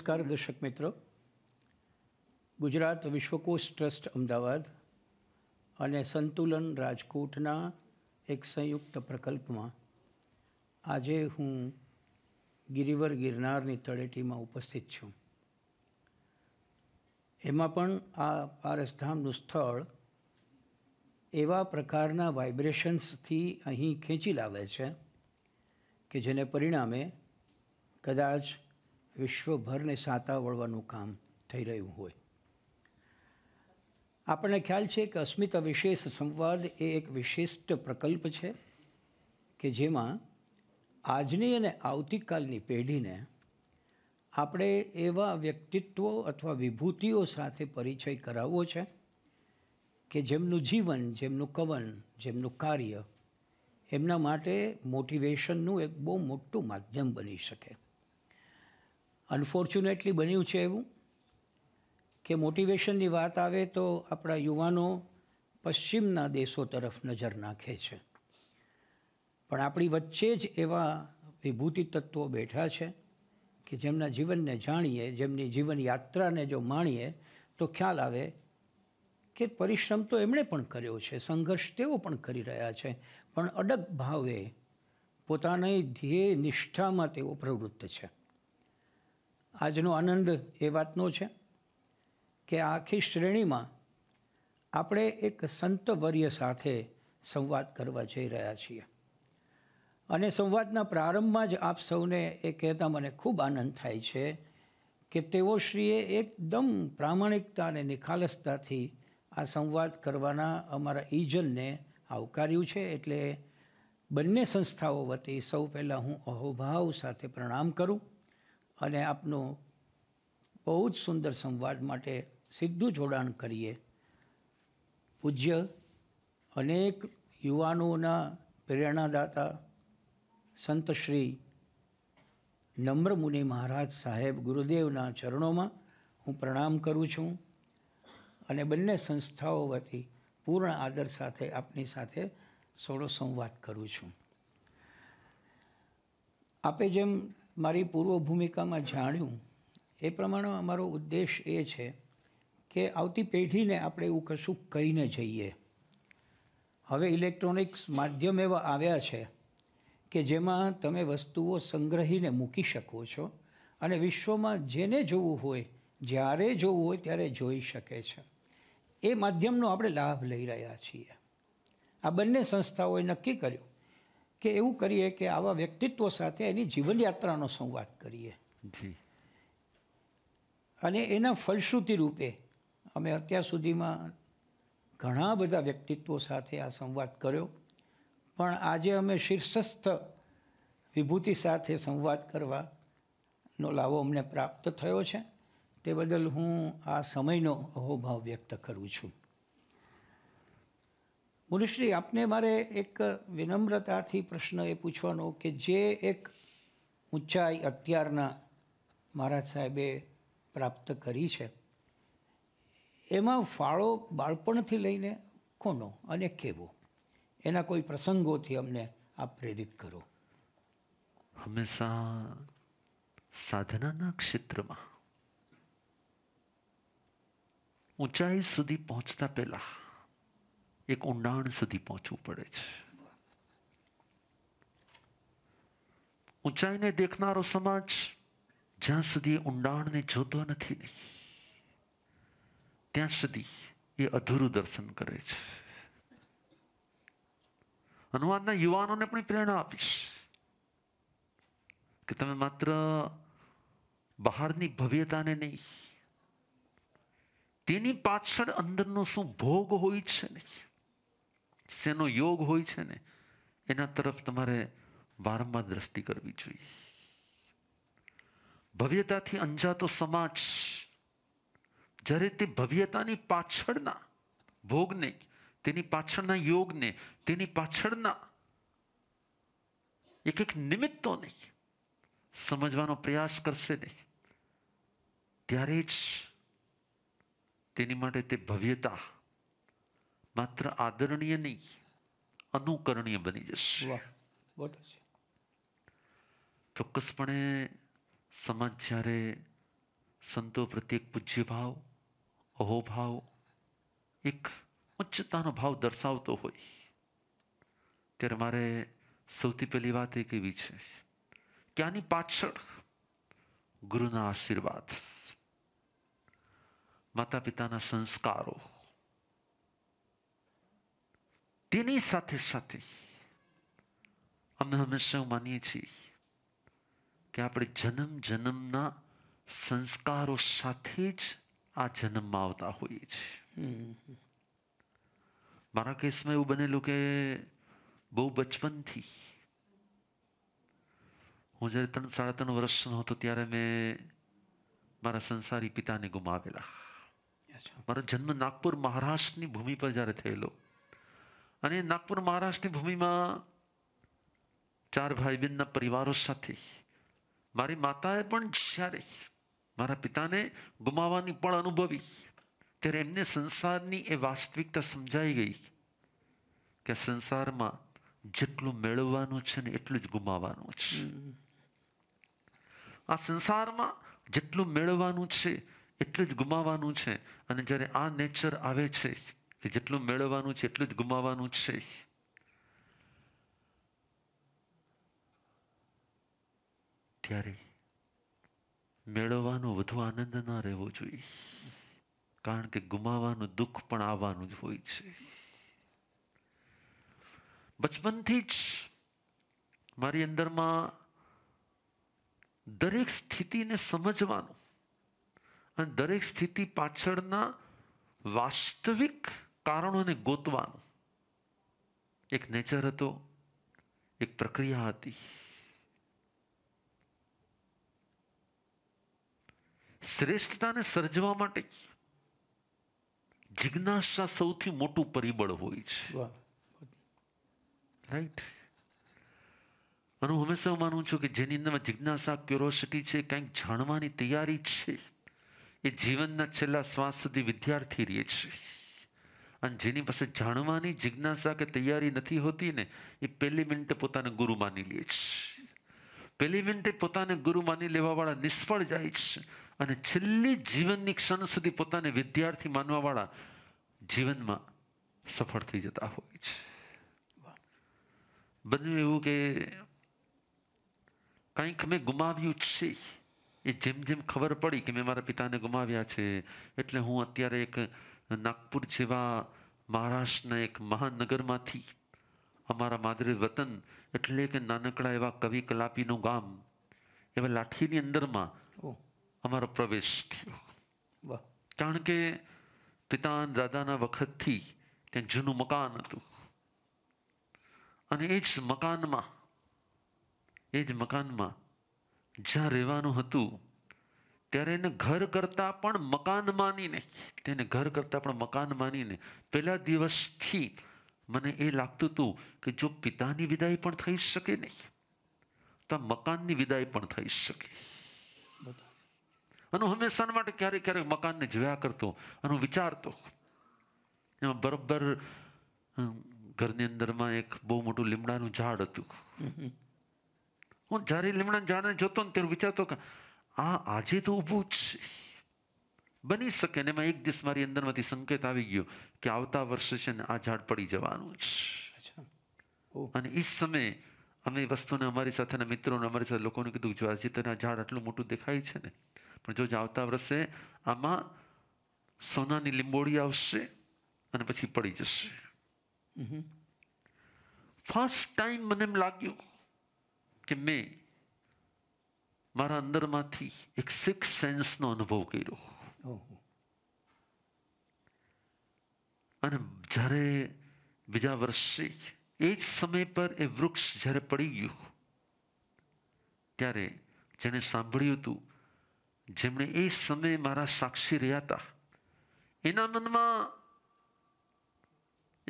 નમસ્કાર દર્શક મિત્રો ગુજરાત વિશ્વકોશ ટ્રસ્ટ અમદાવાદ અને સંતુલન રાજકોટના એક સંયુક્ત પ્રકલ્પમાં આજે હું ગિરિવર ગિરનારની તળેટીમાં ઉપસ્થિત છું એમાં પણ આ પારસધામનું સ્થળ એવા પ્રકારના વાઇબ્રેશન્સથી અહીં ખેંચી લાવે છે કે જેને પરિણામે કદાચ વિશ્વભરને સાતા વળવાનું કામ થઈ રહ્યું હોય આપણને ખ્યાલ છે કે અસ્મિતા વિશેષ સંવાદ એ એક વિશિષ્ટ પ્રકલ્પ છે કે જેમાં આજની અને આવતીકાલની પેઢીને આપણે એવા વ્યક્તિત્વો અથવા વિભૂતિઓ સાથે પરિચય કરાવવો છે કે જેમનું જીવન જેમનું કવન જેમનું કાર્ય એમના માટે મોટિવેશનનું એક બહુ મોટું માધ્યમ બની શકે અનફોર્ચ્યુનેટલી બન્યું છે એવું કે મોટિવેશનની વાત આવે તો આપણા યુવાનો પશ્ચિમના દેશો તરફ નજર નાખે છે પણ આપણી વચ્ચે જ એવા વિભૂતિ તત્વો બેઠા છે કે જેમના જીવનને જાણીએ જેમની જીવનયાત્રાને જો માણીએ તો ખ્યાલ આવે કે પરિશ્રમ તો એમણે પણ કર્યો છે સંઘર્ષ તેઓ પણ કરી રહ્યા છે પણ અડગ ભાવે પોતાની ધ્યેય નિષ્ઠામાં તેઓ પ્રવૃત્ત છે આજનો આનંદ એ વાતનો છે કે આખી શ્રેણીમાં આપણે એક સંતવર્ય સાથે સંવાદ કરવા જઈ રહ્યા છીએ અને સંવાદના પ્રારંભમાં જ આપ સૌને એ કહેતા મને ખૂબ આનંદ થાય છે કે તેઓ શ્રીએ એકદમ પ્રામાણિકતા અને નિખાલસતાથી આ સંવાદ કરવાના અમારા ઈજનને આવકાર્યું છે એટલે બંને સંસ્થાઓ વતી સૌ પહેલાં હું અહોભાવ સાથે પ્રણામ કરું અને આપનો બહુ જ સુંદર સંવાદ માટે સીધું જોડાણ કરીએ પૂજ્ય અનેક યુવાનોના પ્રેરણાદાતા સંતશ્રી શ્રી નમ્રમુનિ મહારાજ સાહેબ ગુરુદેવના ચરણોમાં હું પ્રણામ કરું છું અને બંને સંસ્થાઓ વતી પૂર્ણ આદર સાથે આપની સાથે સોળો સંવાદ કરું છું આપે જેમ મારી પૂર્વ ભૂમિકામાં જાણ્યું એ પ્રમાણે અમારો ઉદ્દેશ એ છે કે આવતી પેઢીને આપણે એવું કશું કહીને જઈએ હવે ઇલેક્ટ્રોનિક્સ માધ્યમ એવા આવ્યા છે કે જેમાં તમે વસ્તુઓ સંગ્રહીને મૂકી શકો છો અને વિશ્વમાં જેને જોવું હોય જ્યારે જોવું હોય ત્યારે જોઈ શકે છે એ માધ્યમનો આપણે લાભ લઈ રહ્યા છીએ આ બંને સંસ્થાઓએ નક્કી કર્યું કે એવું કરીએ કે આવા વ્યક્તિત્વ સાથે એની જીવનયાત્રાનો સંવાદ કરીએ અને એના ફલશ્રુતિ રૂપે અમે અત્યાર સુધીમાં ઘણા બધા વ્યક્તિત્વો સાથે આ સંવાદ કર્યો પણ આજે અમે શીર્ષસ્થ વિભૂતિ સાથે સંવાદ કરવાનો લાવો અમને પ્રાપ્ત થયો છે તે બદલ હું આ સમયનો અહોભાવ વ્યક્ત કરું છું મુનિશ્રી આપને મારે એક વિનમ્રતાથી પ્રશ્ન એ પૂછવાનો કે જે એક ઊંચાઈ અત્યારના મહારાજ સાહેબે પ્રાપ્ત કરી છે એમાં ફાળો બાળપણથી લઈને કોનો અને કેવો એના કોઈ પ્રસંગોથી અમને આ પ્રેરિત કરો હંમેશા સાધનાના ક્ષેત્રમાં ઊંચાઈ સુધી પહોંચતા પહેલાં એક ઊંડાણ સુધી પહોંચવું પડે છે ઊંચાઈને દેખનારો સમાજ જ્યાં સુધી ઊંડાણને જોતો નથી નહીં ત્યાં સુધી એ અધૂરું દર્શન કરે છે હનુમાનના યુવાનોને પણ પ્રેરણા આપીશ કે તમે માત્ર બહારની ભવ્યતાને નહીં તેની પાછળ અંદરનો શું ભોગ હોય છે નહીં શેનો યોગ હોય છે ને એના તરફ તમારે વારંવાર દ્રષ્ટિ કરવી જોઈએ ભવ્યતાથી અંજાતો સમાજ જ્યારે તે ભવ્યતાની પાછળના ભોગને તેની પાછળના યોગને તેની પાછળના એક એક નિમિત્તોને સમજવાનો પ્રયાસ કરશે ને ત્યારે જ તેની માટે તે ભવ્યતા માત્ર આદરણીય નહીં અનુકરણીય બની જશે ચોક્કસપણે સમાજ જ્યારે સંતો પ્રત્યે પૂજ્ય અહોભાવ એક ઉચ્ચતાનો ભાવ દર્શાવતો હોય ત્યારે મારે સૌથી પહેલી વાત એ કેવી છે કે આની પાછળ ગુરુના આશીર્વાદ માતા પિતાના સંસ્કારો તેની સાથે સાથે અમે હંમેશા માનીએ છીએ કે આપણે જન્મ જન્મના સંસ્કારો સાથે જ આ જન્મમાં આવતા હોઈએ છીએ મારા કેસમાં એવું બનેલું કે બહુ બચપનથી હું જ્યારે ત્રણ સાડા ત્રણ વર્ષનો હતો ત્યારે મેં મારા સંસારી પિતાને ગુમાવેલા મારો જન્મ નાગપુર મહારાષ્ટ્રની ભૂમિ પર જ્યારે થયેલો અને નાગપુર મહારાષ્ટ્રની ભૂમિમાં ચાર ભાઈ બહેનના પરિવારો સાથે મારી માતાએ પણ જ્યારે મારા પિતાને ગુમાવાની પણ અનુભવી ત્યારે એમને સંસારની એ વાસ્તવિકતા સમજાઈ ગઈ કે સંસારમાં જેટલું મેળવવાનું છે ને એટલું જ ગુમાવાનું છે આ સંસારમાં જેટલું મેળવવાનું છે એટલું જ ગુમાવવાનું છે અને જ્યારે આ નેચર આવે છે કે જેટલું મેળવવાનું છે એટલું જ ગુમાવવાનું છે ત્યારે મેળવવાનો વધુ આનંદ ના રહેવો જોઈએ કારણ કે ગુમાવવાનું દુઃખ પણ આવવાનું જ હોય છે બચપનથી જ મારી અંદરમાં દરેક સ્થિતિને સમજવાનું અને દરેક સ્થિતિ પાછળના વાસ્તવિક કારણોને ગોતવાનું એક નેચર હતો એક પ્રક્રિયા હતી શ્રેષ્ઠતાને સર્જવા માટે જિજ્ઞાસા સૌથી મોટું પરિબળ હોય છે રાઈટ અને હું હંમેશા માનું છું કે જેની અંદર જિજ્ઞાસા ક્યુરોસિટી છે કંઈક જાણવાની તૈયારી છે એ જીવનના છેલ્લા શ્વાસ સુધી વિદ્યાર્થી રહે છે અને જેની પાસે જાણવાની જિજ્ઞાસા કે તૈયારી નથી હોતી ને એ પહેલી મિનિટે પોતાને ગુરુ માની લે છે પહેલી મિનિટે પોતાને ગુરુ માની લેવાવાળા નિષ્ફળ જાય છે અને છેલ્લી જીવનની ક્ષણ સુધી પોતાને વિદ્યાર્થી માનવાવાળા જીવનમાં સફળ થઈ જતા હોય છે બન્યું એવું કે કંઈક મેં ગુમાવ્યું છે એ જેમ જેમ ખબર પડી કે મેં મારા પિતાને ગુમાવ્યા છે એટલે હું અત્યારે એક નાગપુર જેવા મહારાષ્ટ્રના એક મહાનગરમાંથી અમારા માદરે વતન એટલે કે નાનકડા એવા કવિ કલાપીનું ગામ એવા લાઠીની અંદરમાં અમારો પ્રવેશ થયો કારણ કે પિતા દાદાના વખતથી ત્યાં જૂનું મકાન હતું અને એ જ મકાનમાં એ જ મકાનમાં જ્યાં રહેવાનું હતું ત્યારે એને ઘર કરતાં પણ મકાન માનીને તેને ઘર કરતાં પણ મકાન માનીને પહેલા દિવસથી મને એ લાગતું હતું કે જો પિતાની વિદાય પણ થઈ શકે ને તો મકાનની વિદાય પણ થઈ શકે અને હંમેશા માટે ક્યારેક ક્યારેક મકાનને જોયા કરતો અને વિચારતો એમાં બરોબર ઘરની અંદરમાં એક બહુ મોટું લીમડાનું ઝાડ હતું હું જ્યારે લીમડાના ઝાડને જોતો ને ત્યારે વિચારતો કે આ આજે તો ઊભું જ બની શકે ને એમાં એક દિવસ મારી અંદરમાંથી સંકેત આવી ગયો કે આવતા વર્ષે છે ને આ ઝાડ પડી જવાનું છે અને એ સમયે અમે વસ્તુને અમારી સાથેના મિત્રોને અમારી સાથે લોકોને કીધું જો આજે તને આ ઝાડ આટલું મોટું દેખાય છે ને પણ જો આવતા વર્ષે આમાં સોનાની લીંબોળી આવશે અને પછી પડી જશે ફર્સ્ટ ટાઈમ મને એમ લાગ્યું કે મેં મારા અંદરમાંથી એક સિક્સ સેન્સનો અનુભવ કર્યો અને જ્યારે બીજા વર્ષે એ જ સમય પર એ વૃક્ષ જ્યારે પડી ગયું ત્યારે જેણે સાંભળ્યું હતું જેમણે એ સમયે મારા સાક્ષી રહ્યા હતા એના મનમાં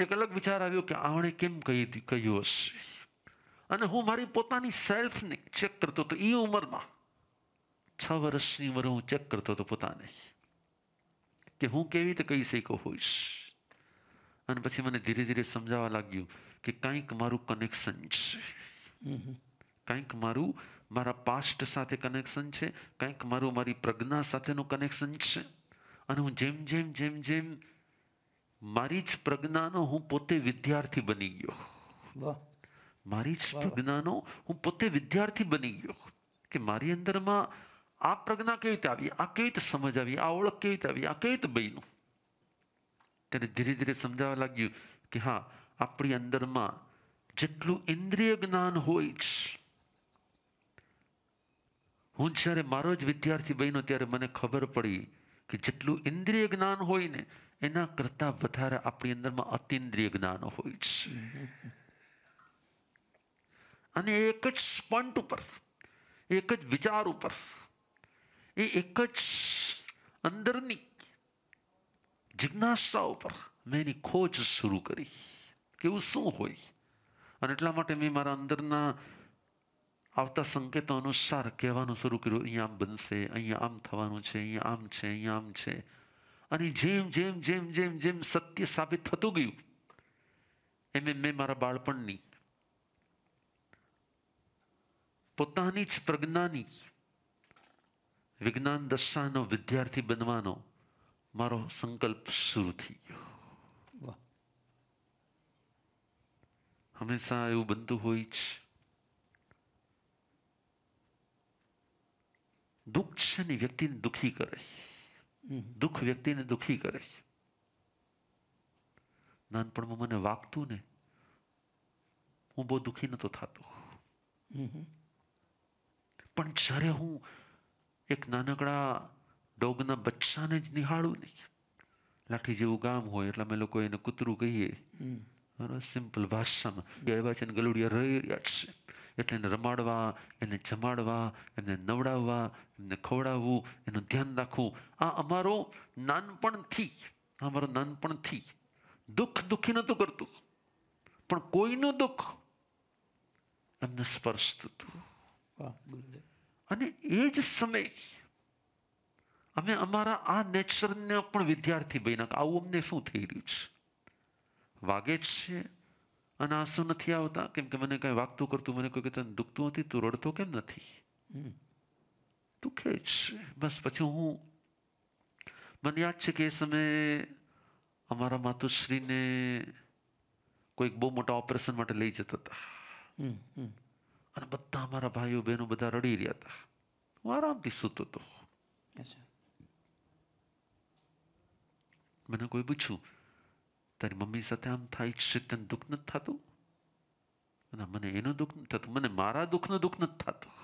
એક અલગ વિચાર આવ્યો કે આવણે કેમ કહી કહ્યું હશે અને હું મારી પોતાની સેલ્ફને ચેક કરતો હતો એ ઉંમરમાં છ વર્ષની ઉંમરે હું ચેક કરતો હતો પોતાને કે હું કેવી રીતે કહી શક્યો હોઈશ અને પછી મને ધીરે ધીરે સમજાવવા લાગ્યું કે કંઈક મારું કનેક્શન છે કંઈક મારું મારા પાસ્ટ સાથે કનેક્શન છે કંઈક મારું મારી પ્રજ્ઞા સાથેનું કનેક્શન છે અને હું જેમ જેમ જેમ જેમ મારી જ પ્રજ્ઞાનો હું પોતે વિદ્યાર્થી બની ગયો વાહ મારી જ પ્રજ્ઞાનો હું પોતે વિદ્યાર્થી બની ગયો કે મારી અંદરમાં આ પ્રજ્ઞા કેવી રીતે આવી આ કેવી રીતે સમજ આવી આ ઓળખ કેવી રીતે આવી આ કેવી રીતે બન્યું ત્યારે ધીરે ધીરે સમજાવવા લાગ્યું કે હા આપણી અંદરમાં જેટલું ઇન્દ્રિય જ્ઞાન હોય જ હું જ્યારે મારો જ વિદ્યાર્થી બન્યો ત્યારે મને ખબર પડી કે જેટલું ઇન્દ્રિય જ્ઞાન હોય ને એના કરતાં વધારે આપણી અંદરમાં અતિન્દ્રિય જ્ઞાન હોય છે અને એક જ સ્પંટ ઉપર એક જ વિચાર ઉપર એ એક જ અંદરની જિજ્ઞાસા ઉપર મેં એની ખોજ શરૂ કરી કે એવું શું હોય અને એટલા માટે મેં મારા અંદરના આવતા સંકેતો અનુસાર કહેવાનું શરૂ કર્યું અહીંયા આમ બનશે અહીંયા આમ થવાનું છે અહીંયા આમ છે અહીંયા આમ છે અને જેમ જેમ જેમ જેમ જેમ સત્ય સાબિત થતું ગયું એમ મેં મારા બાળપણની પોતાની જ પ્રજ્ઞાની વિજ્ઞાન દશાનો વિદ્યાર્થી બનવાનો મારો સંકલ્પ શરૂ થઈ ગયો હંમેશા એવું બનતું હોય જ દુઃખ છે ને વ્યક્તિને દુઃખી કરે દુઃખ વ્યક્તિને દુઃખી કરે નાનપણમાં મને વાગતું ને હું બહુ દુઃખી નતો થતો પણ જ્યારે હું એક નાનકડા ડોગના બચ્ચાને જ નિહાળું નહીં લાઠી જેવું ગામ હોય એટલે અમે લોકો એને કૂતરું કહીએ સિમ્પલ ભાષામાં ગાયબા છે ગલુડિયા રહી રહ્યા છે એટલે એને રમાડવા એને જમાડવા એને નવડાવવા એમને ખવડાવવું એનું ધ્યાન રાખવું આ અમારો નાનપણથી અમારો નાનપણથી દુઃખ દુઃખી નહોતું કરતું પણ કોઈનું દુઃખ એમને સ્પર્શતું હતું ગુરુદેવ અને એ જ સમય અમે અમારા આ નેચરને પણ વિદ્યાર્થી બન્યા કે આવું અમને શું થઈ રહ્યું છે વાગે છે અને આંસુ નથી આવતા કેમ કે મને કાંઈ વાગતું કરતું મને કહ્યું કે તને દુખતું નથી તું રડતો કેમ નથી દુખે છે બસ પછી હું મને યાદ છે કે એ સમયે અમારા માતુશ્રીને કોઈક બહુ મોટા ઓપરેશન માટે લઈ જતા હતા અને બધા મારા ભાઈઓ બહેનો બધા રડી રહ્યા હતા હું આરામથી સૂતો હતો મને કોઈ પૂછ્યું તારી મમ્મી સાથે આમ થાય છે તને દુઃખ નથી થતું અને મને એનું દુઃખ નથી થતું મને મારા દુઃખનું દુઃખ નથી થતું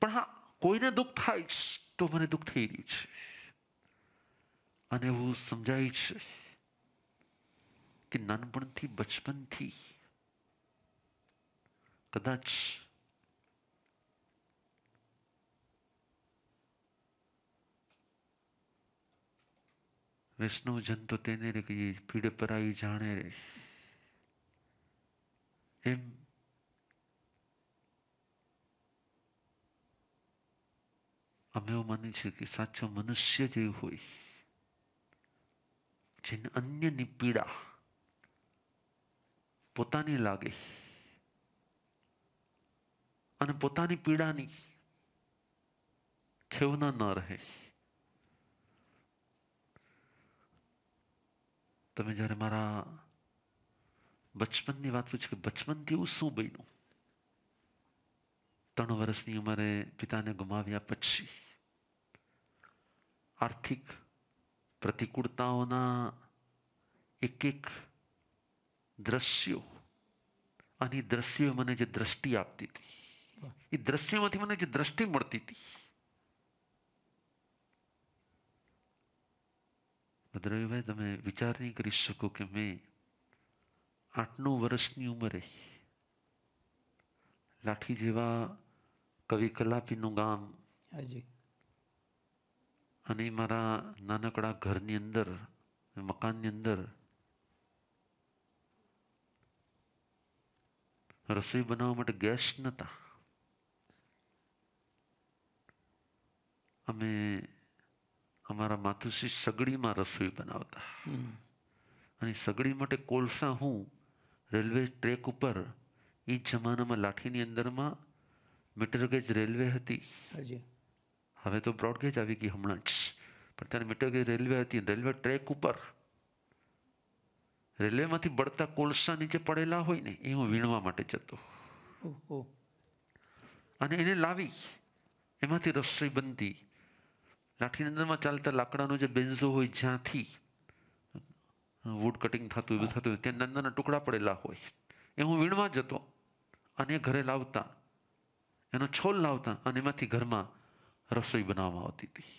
પણ હા કોઈને દુઃખ થાય તો મને દુઃખ થઈ રહ્યું છે અને એવું સમજાય છે કે નાનપણથી બચપનથી કદાચ વૈષ્ણવજન તો તેને રે કહીએ પીડે પરાઈ જાણે રે એમ અમે એવું માની છે કે સાચો મનુષ્ય જે હોય જેને અન્યની પીડા પોતાની લાગે અને પોતાની પીડાની ખેવના ન રહે તમે જ્યારે મારા બચપનની વાત પૂછી કે બચપનથી એવું શું બન્યું ત્રણ વર્ષની ઉંમરે પિતાને ગુમાવ્યા પછી આર્થિક પ્રતિકૂળતાઓના એક એક દ્રશ્યો અને દ્રશ્યો મને જે દ્રષ્ટિ આપતી હતી એ દ્રશ્યમાંથી મને જે દ્રષ્ટિ મળતી હતી ભદ્રવીભાઈ તમે વિચાર નહીં કરી શકો કે મેં આઠ નવ વર્ષની ઉંમરે લાઠી જેવા કવિ કલાપીનું ગામ હાજી અને મારા નાનકડા ઘરની અંદર મકાનની અંદર રસોઈ બનાવવા માટે ગેસ નતા અમે અમારા માતુશ્રી સગડીમાં રસોઈ બનાવતા અને સગડી માટે કોલસા હું રેલવે ટ્રેક ઉપર એ જમાનામાં લાઠીની અંદરમાં મીટર ગેજ રેલવે હતી હવે તો બ્રોડગેજ આવી ગઈ હમણાં જ પણ ત્યારે મીટર ગેજ રેલવે હતી રેલવે ટ્રેક ઉપર રેલવેમાંથી બળતા કોલસા નીચે પડેલા હોય ને એ હું વીણવા માટે જતો અને એને લાવી એમાંથી રસોઈ બનતી લાઠીની અંદરમાં ચાલતા લાકડાનું જે બેન્ઝો હોય જ્યાંથી વુડ કટિંગ થતું એવું થતું ત્યાં નાના નાના ટુકડા પડેલા હોય એ હું વીણવા જતો અને ઘરે લાવતા એનો છોલ લાવતા અને એમાંથી ઘરમાં રસોઈ બનાવવામાં આવતી હતી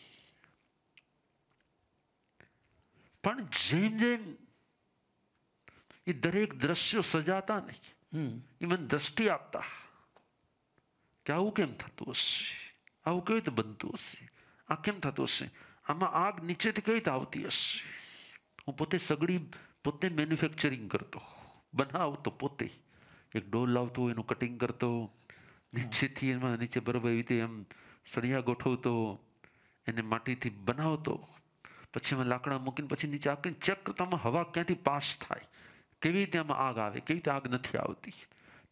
પણ જેમ જેમ એ દરેક દ્રશ્યો સજાતા નહીં એ મને દ્રષ્ટિ આપતા કે આવું કેમ થતું હશે આવું કેવી રીતે બનતું હશે આ કેમ થતું હશે આમાં આગ નીચેથી કઈ રીતે આવતી હશે હું પોતે સગડી પોતે મેન્યુફેક્ચરિંગ કરતો બનાવતો પોતે એક ડોલ લાવતો એનું કટિંગ કરતો નીચેથી એમાં નીચે બરાબર એવી રીતે એમ સળિયા ગોઠવતો એને માટીથી બનાવતો પછી એમાં લાકડા મૂકીને પછી નીચે આખી ચેક કરતામાં હવા ક્યાંથી પાસ થાય કેવી રીતે આમાં આગ આવે કેવી રીતે આગ નથી આવતી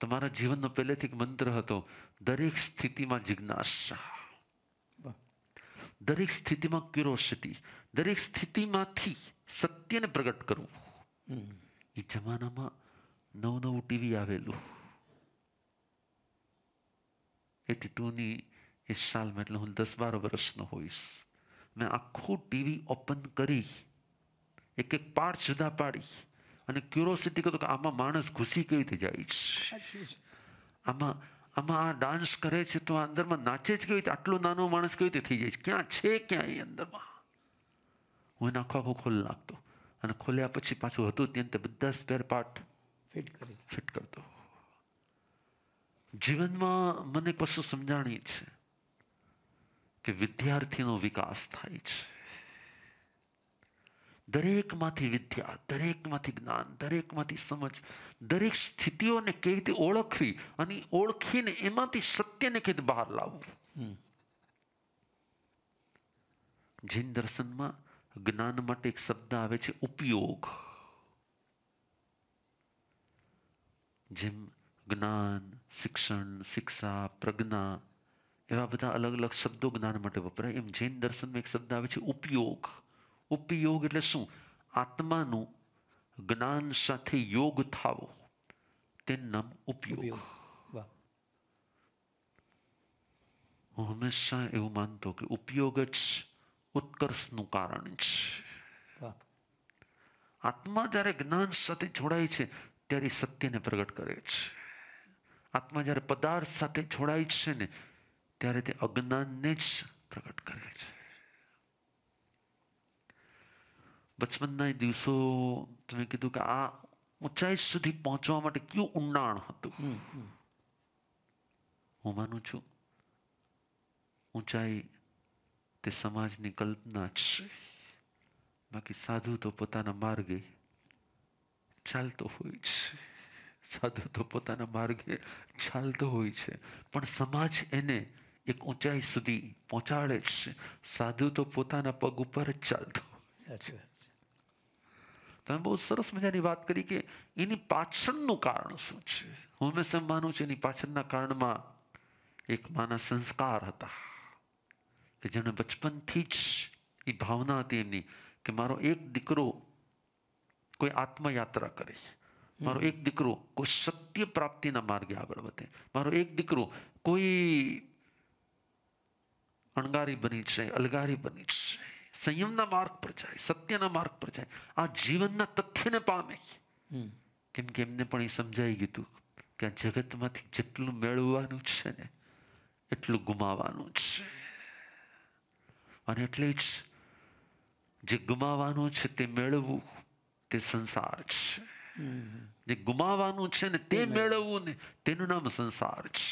તમારા જીવનનો પહેલેથી એક મંત્ર હતો દરેક સ્થિતિમાં જિજ્ઞાસા દરેક સ્થિતિમાં ક્યુરોસિટી દરેક સ્થિતિમાંથી સત્યને પ્રગટ કરવું એ જમાનામાં નવું નવું ટીવી આવેલું એટી ટુની એ સાલમાં એટલે હું દસ બાર વર્ષનો હોઈશ મેં આખું ટીવી ઓપન કરી એક એક પાર્ટ જુદા પાડી અને ક્યુરોસિટી કરતો કે આમાં માણસ ઘૂસી કેવી રીતે જાય છે આમાં આમાં આ ડાન્સ કરે છે તો અંદરમાં નાચે જ કેવી રીતે આટલો નાનો માણસ કેવી રીતે થઈ જાય છે ક્યાં છે ક્યાં એ અંદરમાં હું એને આખો આખો ખોલ નાખતો અને ખોલ્યા પછી પાછું હતું ત્યાં તે બધા સ્પેર પાર્ટ ફિટ કરી ફિટ કરતો જીવનમાં મને કશું વસ્તુ સમજાણી છે કે વિદ્યાર્થીનો વિકાસ થાય છે દરેકમાંથી વિદ્યા દરેકમાંથી જ્ઞાન દરેકમાંથી સમજ દરેક સ્થિતિઓને કેવી રીતે ઓળખવી અને ઓળખીને એમાંથી સત્યને કેવી બહાર લાવવું જૈન દર્શનમાં જ્ઞાન માટે એક શબ્દ આવે છે ઉપયોગ જેમ જ્ઞાન શિક્ષણ શિક્ષા પ્રજ્ઞા એવા બધા અલગ અલગ શબ્દો જ્ઞાન માટે વપરાય એમ જૈન દર્શનમાં એક શબ્દ આવે છે ઉપયોગ ઉપયોગ એટલે શું આત્માનું જ્ઞાન સાથે યોગ થાવો તેનું નામ ઉપયોગ હું હંમેશા એવું માનતો કે ઉપયોગ જ ઉત્કર્ષનું કારણ છે આત્મા જ્યારે જ્ઞાન સાથે જોડાય છે ત્યારે સત્યને પ્રગટ કરે છે આત્મા જ્યારે પદાર્થ સાથે જોડાય છે ને ત્યારે તે અજ્ઞાનને જ પ્રગટ કરે છે બચપનના દિવસો તમે કીધું કે આ ઊંચાઈ સુધી પહોંચવા માટે કયું ઊંડાણ હતું હું માનું છું ઊંચાઈ તે સમાજની કલ્પના જ છે બાકી સાધુ તો પોતાના માર્ગે ચાલતો હોય છે સાધુ તો પોતાના માર્ગે ચાલતો હોય છે પણ સમાજ એને એક ઊંચાઈ સુધી પહોંચાડે છે સાધુ તો પોતાના પગ ઉપર ચાલતો હોય છે તમે બહુ સરસ મજાની વાત કરી કે એની પાછળનું કારણ શું છે હું હંમેશા માનું છું એની પાછળના કારણમાં એક માના સંસ્કાર હતા કે જેને બચપનથી જ એ ભાવના હતી એમની કે મારો એક દીકરો કોઈ આત્મયાત્રા કરે મારો એક દીકરો કોઈ સત્ય પ્રાપ્તિના માર્ગે આગળ વધે મારો એક દીકરો કોઈ અણગારી બની છે અલગારી બની છે સંયમના માર્ગ પર જાય સત્યના માર્ગ પર જાય આ જીવનના તથ્યને પામે કેમ કે એમને પણ એ સમજાઈ ગયું કે આ જગતમાંથી જેટલું મેળવવાનું છે ને એટલું ગુમાવવાનું છે અને એટલે જ જે ગુમાવાનું છે તે મેળવવું તે સંસાર છે જે ગુમાવાનું છે ને તે મેળવવું ને તેનું નામ સંસાર છે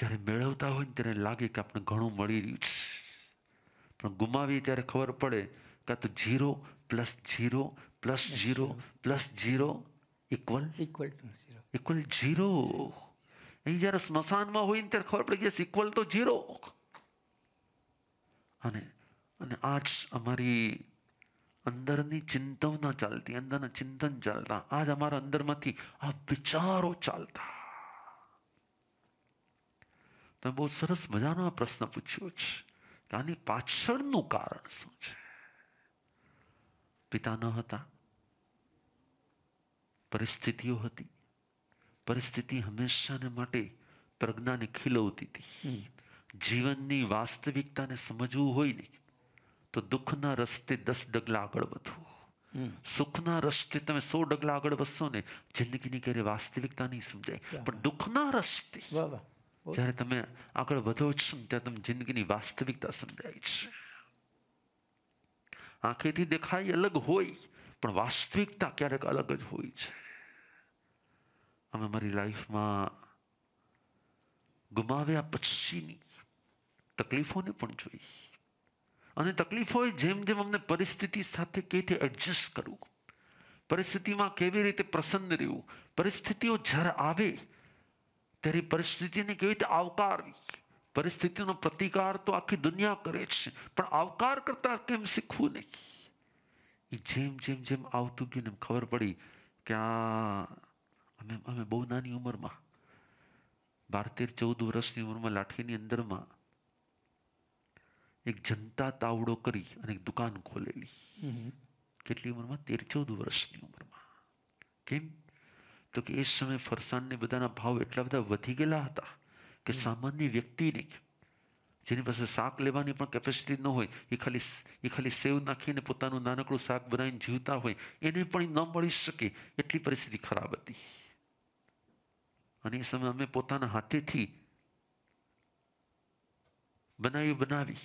જ્યારે મેળવતા હોય ને ત્યારે લાગે કે આપણે ઘણું મળી રહ્યું પણ ગુમાવીએ ત્યારે ખબર પડે કાં તો zero plus zero plus zero plus zero equal equal to zero equal zero અહીં જ્યારે સ્મશાનમાં હોય ને ત્યારે ખબર પડી ગઈ ઇક્વલ તો ઝીરો અને અને આ જ અમારી અંદરની ચિંતવના ચાલતી અંદરના ચિંતન ચાલતા આજ અમારા અંદરમાંથી આ વિચારો ચાલતા તમે બહુ સરસ મજાનો આ પ્રશ્ન પૂછ્યો છે આની પાછળનું કારણ શું છે પિતા ન હતા પરિસ્થિતિઓ હતી પરિસ્થિતિ હંમેશાને માટે પ્રજ્ઞાને ખીલવતી હતી જીવનની વાસ્તવિકતાને સમજવું હોય ને તો દુઃખના રસ્તે દસ ડગલા આગળ વધવું સુખના રસ્તે તમે સો ડગલા આગળ વધશો ને જિંદગીની ક્યારે વાસ્તવિકતા નહીં સમજાય પણ દુઃખના રસ્તે જ્યારે તમે આગળ વધો છો ત્યારે તમે જિંદગીની વાસ્તવિકતા સમજાય છે આંખેથી દેખાય અલગ હોય પણ વાસ્તવિકતા ક્યારેક અલગ જ હોય છે અમે મારી લાઈફમાં ગુમાવ્યા પછીની તકલીફોને પણ જોઈ અને તકલીફોએ જેમ જેમ અમને પરિસ્થિતિ સાથે કેવી રીતે એડજસ્ટ કરવું પરિસ્થિતિમાં કેવી રીતે પ્રસન્ન રહેવું પરિસ્થિતિઓ જ્યારે આવે ત્યારે પરિસ્થિતિને કેવી રીતે આવકારવી પરિસ્થિતિનો પ્રતિકાર તો આખી દુનિયા કરે છે પણ આવકાર કરતા કેમ શીખવું નહીં એ જેમ જેમ જેમ આવતું ગયું ને એમ ખબર પડી કે આ અમે અમે બહુ નાની ઉંમરમાં બાર તેર ચૌદ વર્ષની ઉંમરમાં લાઠીની અંદરમાં એક જનતા તાવડો કરી અને એક દુકાન ખોલેલી કેટલી ઉંમરમાં તેર ચૌદ વર્ષની ઉંમરમાં કેમ તો કે એ સમયે ફરસાણને બધાના ભાવ એટલા બધા વધી ગયેલા હતા કે સામાન્ય વ્યક્તિને જેની પાસે શાક લેવાની પણ કેપેસિટી ન હોય એ ખાલી એ ખાલી સેવ નાખીને પોતાનું નાનકડું શાક બનાવીને જીવતા હોય એને પણ ન મળી શકે એટલી પરિસ્થિતિ ખરાબ હતી અને એ સમયે અમે પોતાના હાથેથી બનાવી બનાવી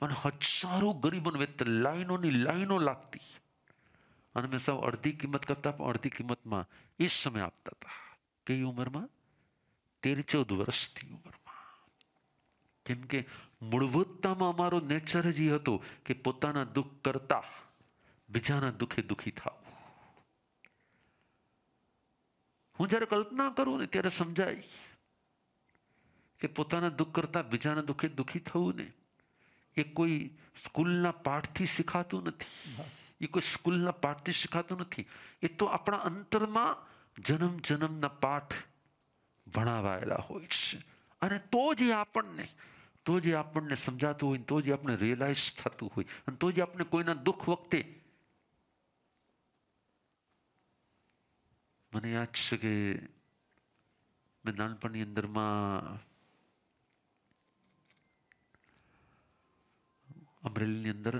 પણ હજારો ગરીબોને વેતન લાઈનોની લાઈનો લાગતી અને મેં સાવ અડધી કિંમત કરતાં પણ અડધી કિંમતમાં એ જ સમય આપતા હતા કઈ ઉંમરમાં તેર ચૌદ વર્ષની ઉંમરમાં કેમ કે મૂળભૂતતામાં અમારો નેચર જ એ હતો કે પોતાના દુઃખ કરતા બીજાના દુઃખે દુઃખી થાવ હું જ્યારે કલ્પના કરું ને ત્યારે સમજાય કે પોતાના દુઃખ કરતા બીજાના દુઃખે દુઃખી થવું ને એ કોઈ સ્કૂલના પાઠથી શીખાતું નથી એ કોઈ સ્કૂલના પાઠથી શીખાતું નથી એ તો આપણા અંતરમાં જન્મ જન્મના પાઠ ભણાવાયેલા હોય છે અને તો જે આપણને તો જે આપણને સમજાતું હોય તો જે આપણે રિયલાઇઝ થતું હોય અને તો જે આપણે કોઈના દુઃખ વખતે મને યાદ છે કે મેં નાનપણની અંદરમાં અમરેલીની અંદર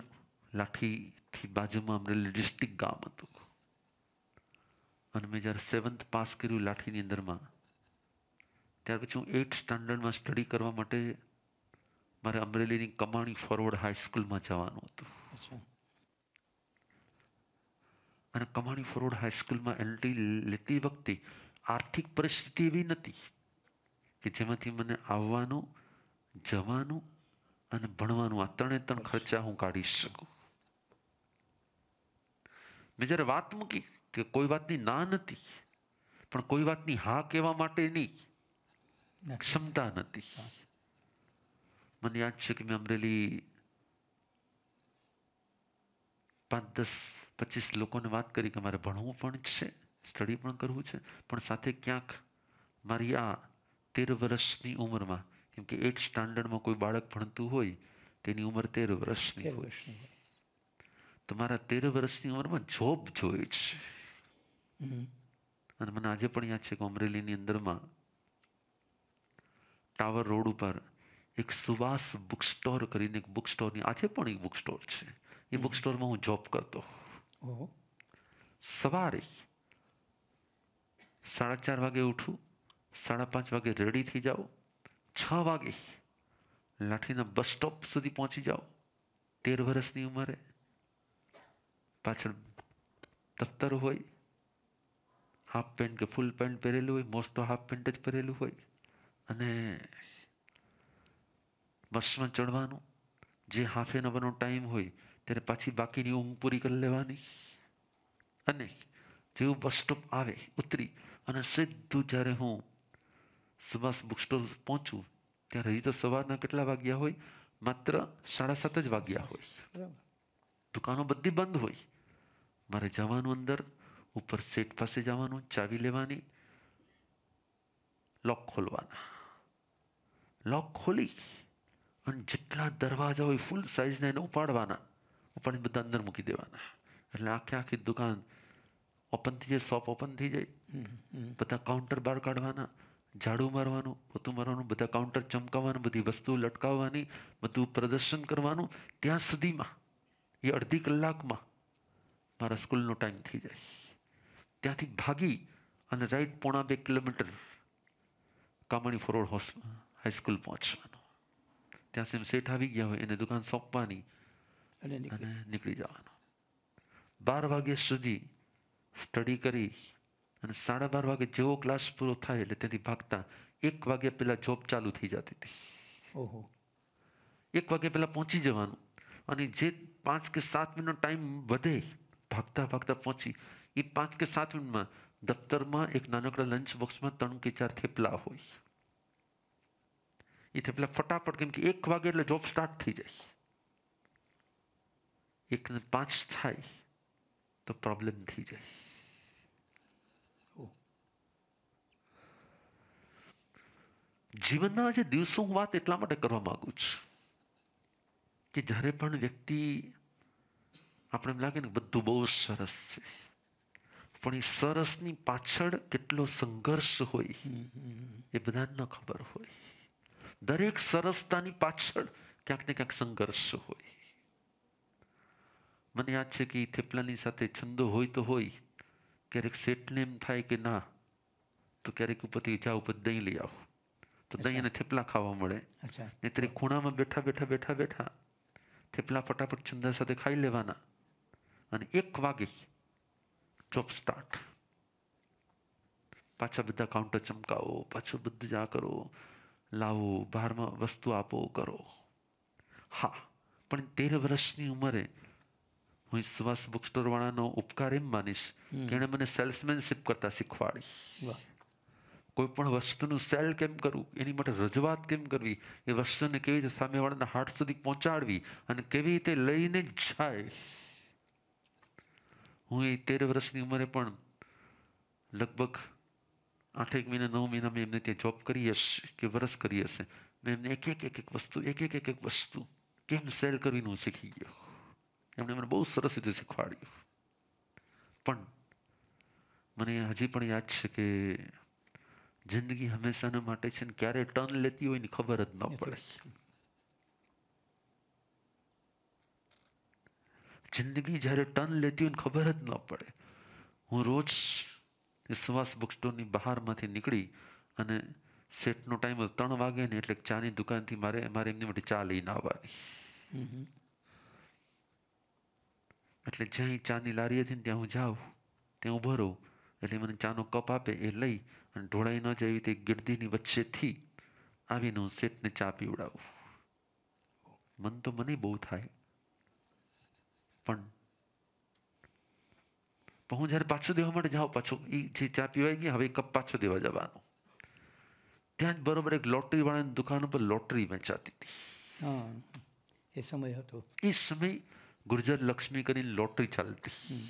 લાઠી થી બાજુમાં અમરેલી ડિસ્ટ્રિક્ટ ગામ હતું અને મેં જ્યારે સેવન્થ પાસ કર્યું લાઠીની અંદરમાં ત્યાર પછી હું એઇટ સ્ટાન્ડર્ડમાં સ્ટડી કરવા માટે મારે અમરેલીની કમાણી ફોરવર્ડ હાઈસ્કૂલમાં જવાનું હતું અને કમાણી ફોરવર્ડ હાઈસ્કૂલમાં એન્ટ્રી લેતી વખતે આર્થિક પરિસ્થિતિ એવી નથી કે જેમાંથી મને આવવાનું જવાનું અને ભણવાનું આ ત્રણે ત્રણ ખર્ચા હું કાઢી શકું મેં જ્યારે વાત મૂકી કે કોઈ વાતની ના નથી પણ કોઈ વાતની હા કહેવા માટેની ક્ષમતા નથી મને યાદ છે કે મેં અમરેલી પાંચ દસ પચીસ લોકોને વાત કરી કે મારે ભણવું પણ છે સ્ટડી પણ કરવું છે પણ સાથે ક્યાંક મારી આ તેર વર્ષની ઉંમરમાં કેમ કે એટ સ્ટાન્ડર્ડમાં કોઈ બાળક ભણતું હોય તેની ઉંમર તેર વર્ષની હોય તમારા તેર વર્ષની ઉંમરમાં જોબ જોઈ છે અને મને આજે પણ યાદ છે કે અમરેલીની અંદરમાં ટાવર રોડ ઉપર એક સુવાસ બુક સ્ટોર કરીને એક બુક સ્ટોરની આજે પણ એક બુક સ્ટોર છે એ બુક સ્ટોરમાં હું જોબ કરતો સવારે સાડા ચાર વાગે ઉઠું સાડા પાંચ વાગે રેડી થઈ જાઓ છ વાગે લાઠીના બસ સ્ટોપ સુધી પહોંચી જાઓ તેર વર્ષની ઉંમરે પાછળ દફતર હોય હાફ પેન્ટ કે ફૂલ પેન્ટ પહેરેલું હોય મોસ્ટ તો હાફ પેન્ટ જ પહેરેલું હોય અને બસમાં ચડવાનું જે હાફ એન અવરનો ટાઈમ હોય ત્યારે પાછી બાકીની ઊંઘ પૂરી કરી લેવાની અને જેવું બસ સ્ટોપ આવે ઉતરી અને સીધું જ્યારે હું સુભાષ બુક સ્ટોર પહોંચું ત્યારે હજી તો સવારના કેટલા વાગ્યા હોય માત્ર સાડા સાત જ વાગ્યા હોય દુકાનો બધી બંધ હોય મારે જવાનું અંદર ઉપર સેટ પાસે જવાનું ચાવી લેવાની લોક ખોલવાના લોક ખોલી અને જેટલા દરવાજા હોય ફૂલ સાઇઝના એને ઉપાડવાના ઉપાડીને બધા અંદર મૂકી દેવાના એટલે આખી આખી દુકાન ઓપન થઈ જાય શોપ ઓપન થઈ જાય બધા કાઉન્ટર બહાર કાઢવાના ઝાડુ મારવાનું પોતું મારવાનું બધા કાઉન્ટર ચમકાવવાનું બધી વસ્તુઓ લટકાવવાની બધું પ્રદર્શન કરવાનું ત્યાં સુધીમાં એ અડધી કલાકમાં મારા સ્કૂલનો ટાઈમ થઈ જાય ત્યાંથી ભાગી અને રાઈટ પોણા બે કિલોમીટર કામણી ફરોડ હોસ હાઈસ્કૂલ પહોંચવાનો ત્યાં સેમ શેઠ આવી ગયા હોય એને દુકાન સોંપવાની અને નીકળી જવાનો બાર વાગ્યા સુધી સ્ટડી કરી અને સાડા બાર વાગે જેવો ક્લાસ પૂરો થાય એટલે તેથી ભાગતા એક વાગે પહેલાં જોબ ચાલુ થઈ જતી હતી ઓહો એક વાગે પહેલાં પહોંચી જવાનું અને જે પાંચ કે સાત મિનિટનો ટાઈમ વધે ભાગતા ભાગતા પહોંચી એ પાંચ કે સાત મિનિટમાં દફતરમાં એક નાનકડા લંચ બોક્સમાં ત્રણ કે ચાર થેપલા હોય એ થેપલા ફટાફટ કેમ કે એક વાગે એટલે જોબ સ્ટાર્ટ થઈ જાય એકને પાંચ થાય તો પ્રોબ્લેમ થઈ જાય જીવનના આજે દિવસો હું વાત એટલા માટે કરવા માગું છું કે જ્યારે પણ વ્યક્તિ આપણે એમ લાગે ને બધું બહુ સરસ છે પણ એ સરસની પાછળ કેટલો સંઘર્ષ હોય એ બધાને ન ખબર હોય દરેક સરસતાની પાછળ ક્યાંક ને ક્યાંક સંઘર્ષ હોય મને યાદ છે કે એ થેપલાની સાથે છંદો હોય તો હોય ક્યારેક સેટને એમ થાય કે ના તો ક્યારેક ઉપરથી જા ઉપર દહીં લઈ આવો તો દહીં અને થેપલા ખાવા મળે નહીં ખૂણામાં બેઠા બેઠા બેઠા બેઠા થેપલા ફટાફટ છંદા સાથે ખાઈ લેવાના અને એક વાગે ચોપસ્ટાટ પાછા બધા કાઉન્ટર ચમકાવો પાછું બધું આ કરો લાવો બહારમાં વસ્તુ આપો કરો હા પણ તેર વર્ષની ઉંમરે હું સુભાષ બુક સ્ટોરવાળાનો ઉપકાર એમ માનીશ કે એણે મને સેલ્સમેનશીપ કરતા શીખવાડી કોઈ પણ વસ્તુનું સેલ કેમ કરવું એની માટે રજૂઆત કેમ કરવી એ વસ્તુને કેવી રીતે સામેવાળાના હાથ સુધી પહોંચાડવી અને કેવી રીતે લઈને જાય હું એ તેર વર્ષની ઉંમરે પણ લગભગ આઠ એક મહિના નવ મહિના મેં એમને ત્યાં જોબ કરી હશે કે વરસ કરી હશે મેં એમને એક એક એક એક વસ્તુ એક એક એક એક વસ્તુ કેમ સેલ કરવીને હું શીખી ગયો એમણે મને બહુ સરસ રીતે શીખવાડ્યું પણ મને હજી પણ યાદ છે કે જિંદગી હંમેશાના માટે છે ને ક્યારે ટર્ન લેતી હોય ને ખબર જ ન પડે જિંદગી જ્યારે ટર્ન લેતી હોય ખબર જ ન પડે હું રોજ વિશ્વાસ બુક સ્ટોરની બહારમાંથી નીકળી અને સેટનો ટાઈમ ત્રણ વાગે ને એટલે ચાની દુકાનથી મારે મારે એમની માટે ચા લઈને આવવાની એટલે જ્યાં ચાની લારી હતી ને ત્યાં હું જાઉં ત્યાં ઊભો રહું એટલે મને ચાનો કપ આપે એ લઈ અને ઢોળાઈ ન જાય એવી રીતે ગીર્દીની વચ્ચેથી આવીને હું સેટને ચા પીવડાવું મન તો મને બહુ થાય પણ પણ હું જ્યારે પાછું દેવા માટે જાઉં પાછું એ જે ચા પીવાઈ ગઈ હવે કપ પાછો દેવા જવાનો ત્યાં જ બરોબર એક લોટરી વાળાની દુકાન ઉપર લોટરી વેચાતી હતી એ સમય હતો એ સમય ગુર્જર લક્ષ્મી કરીને લોટરી ચાલતી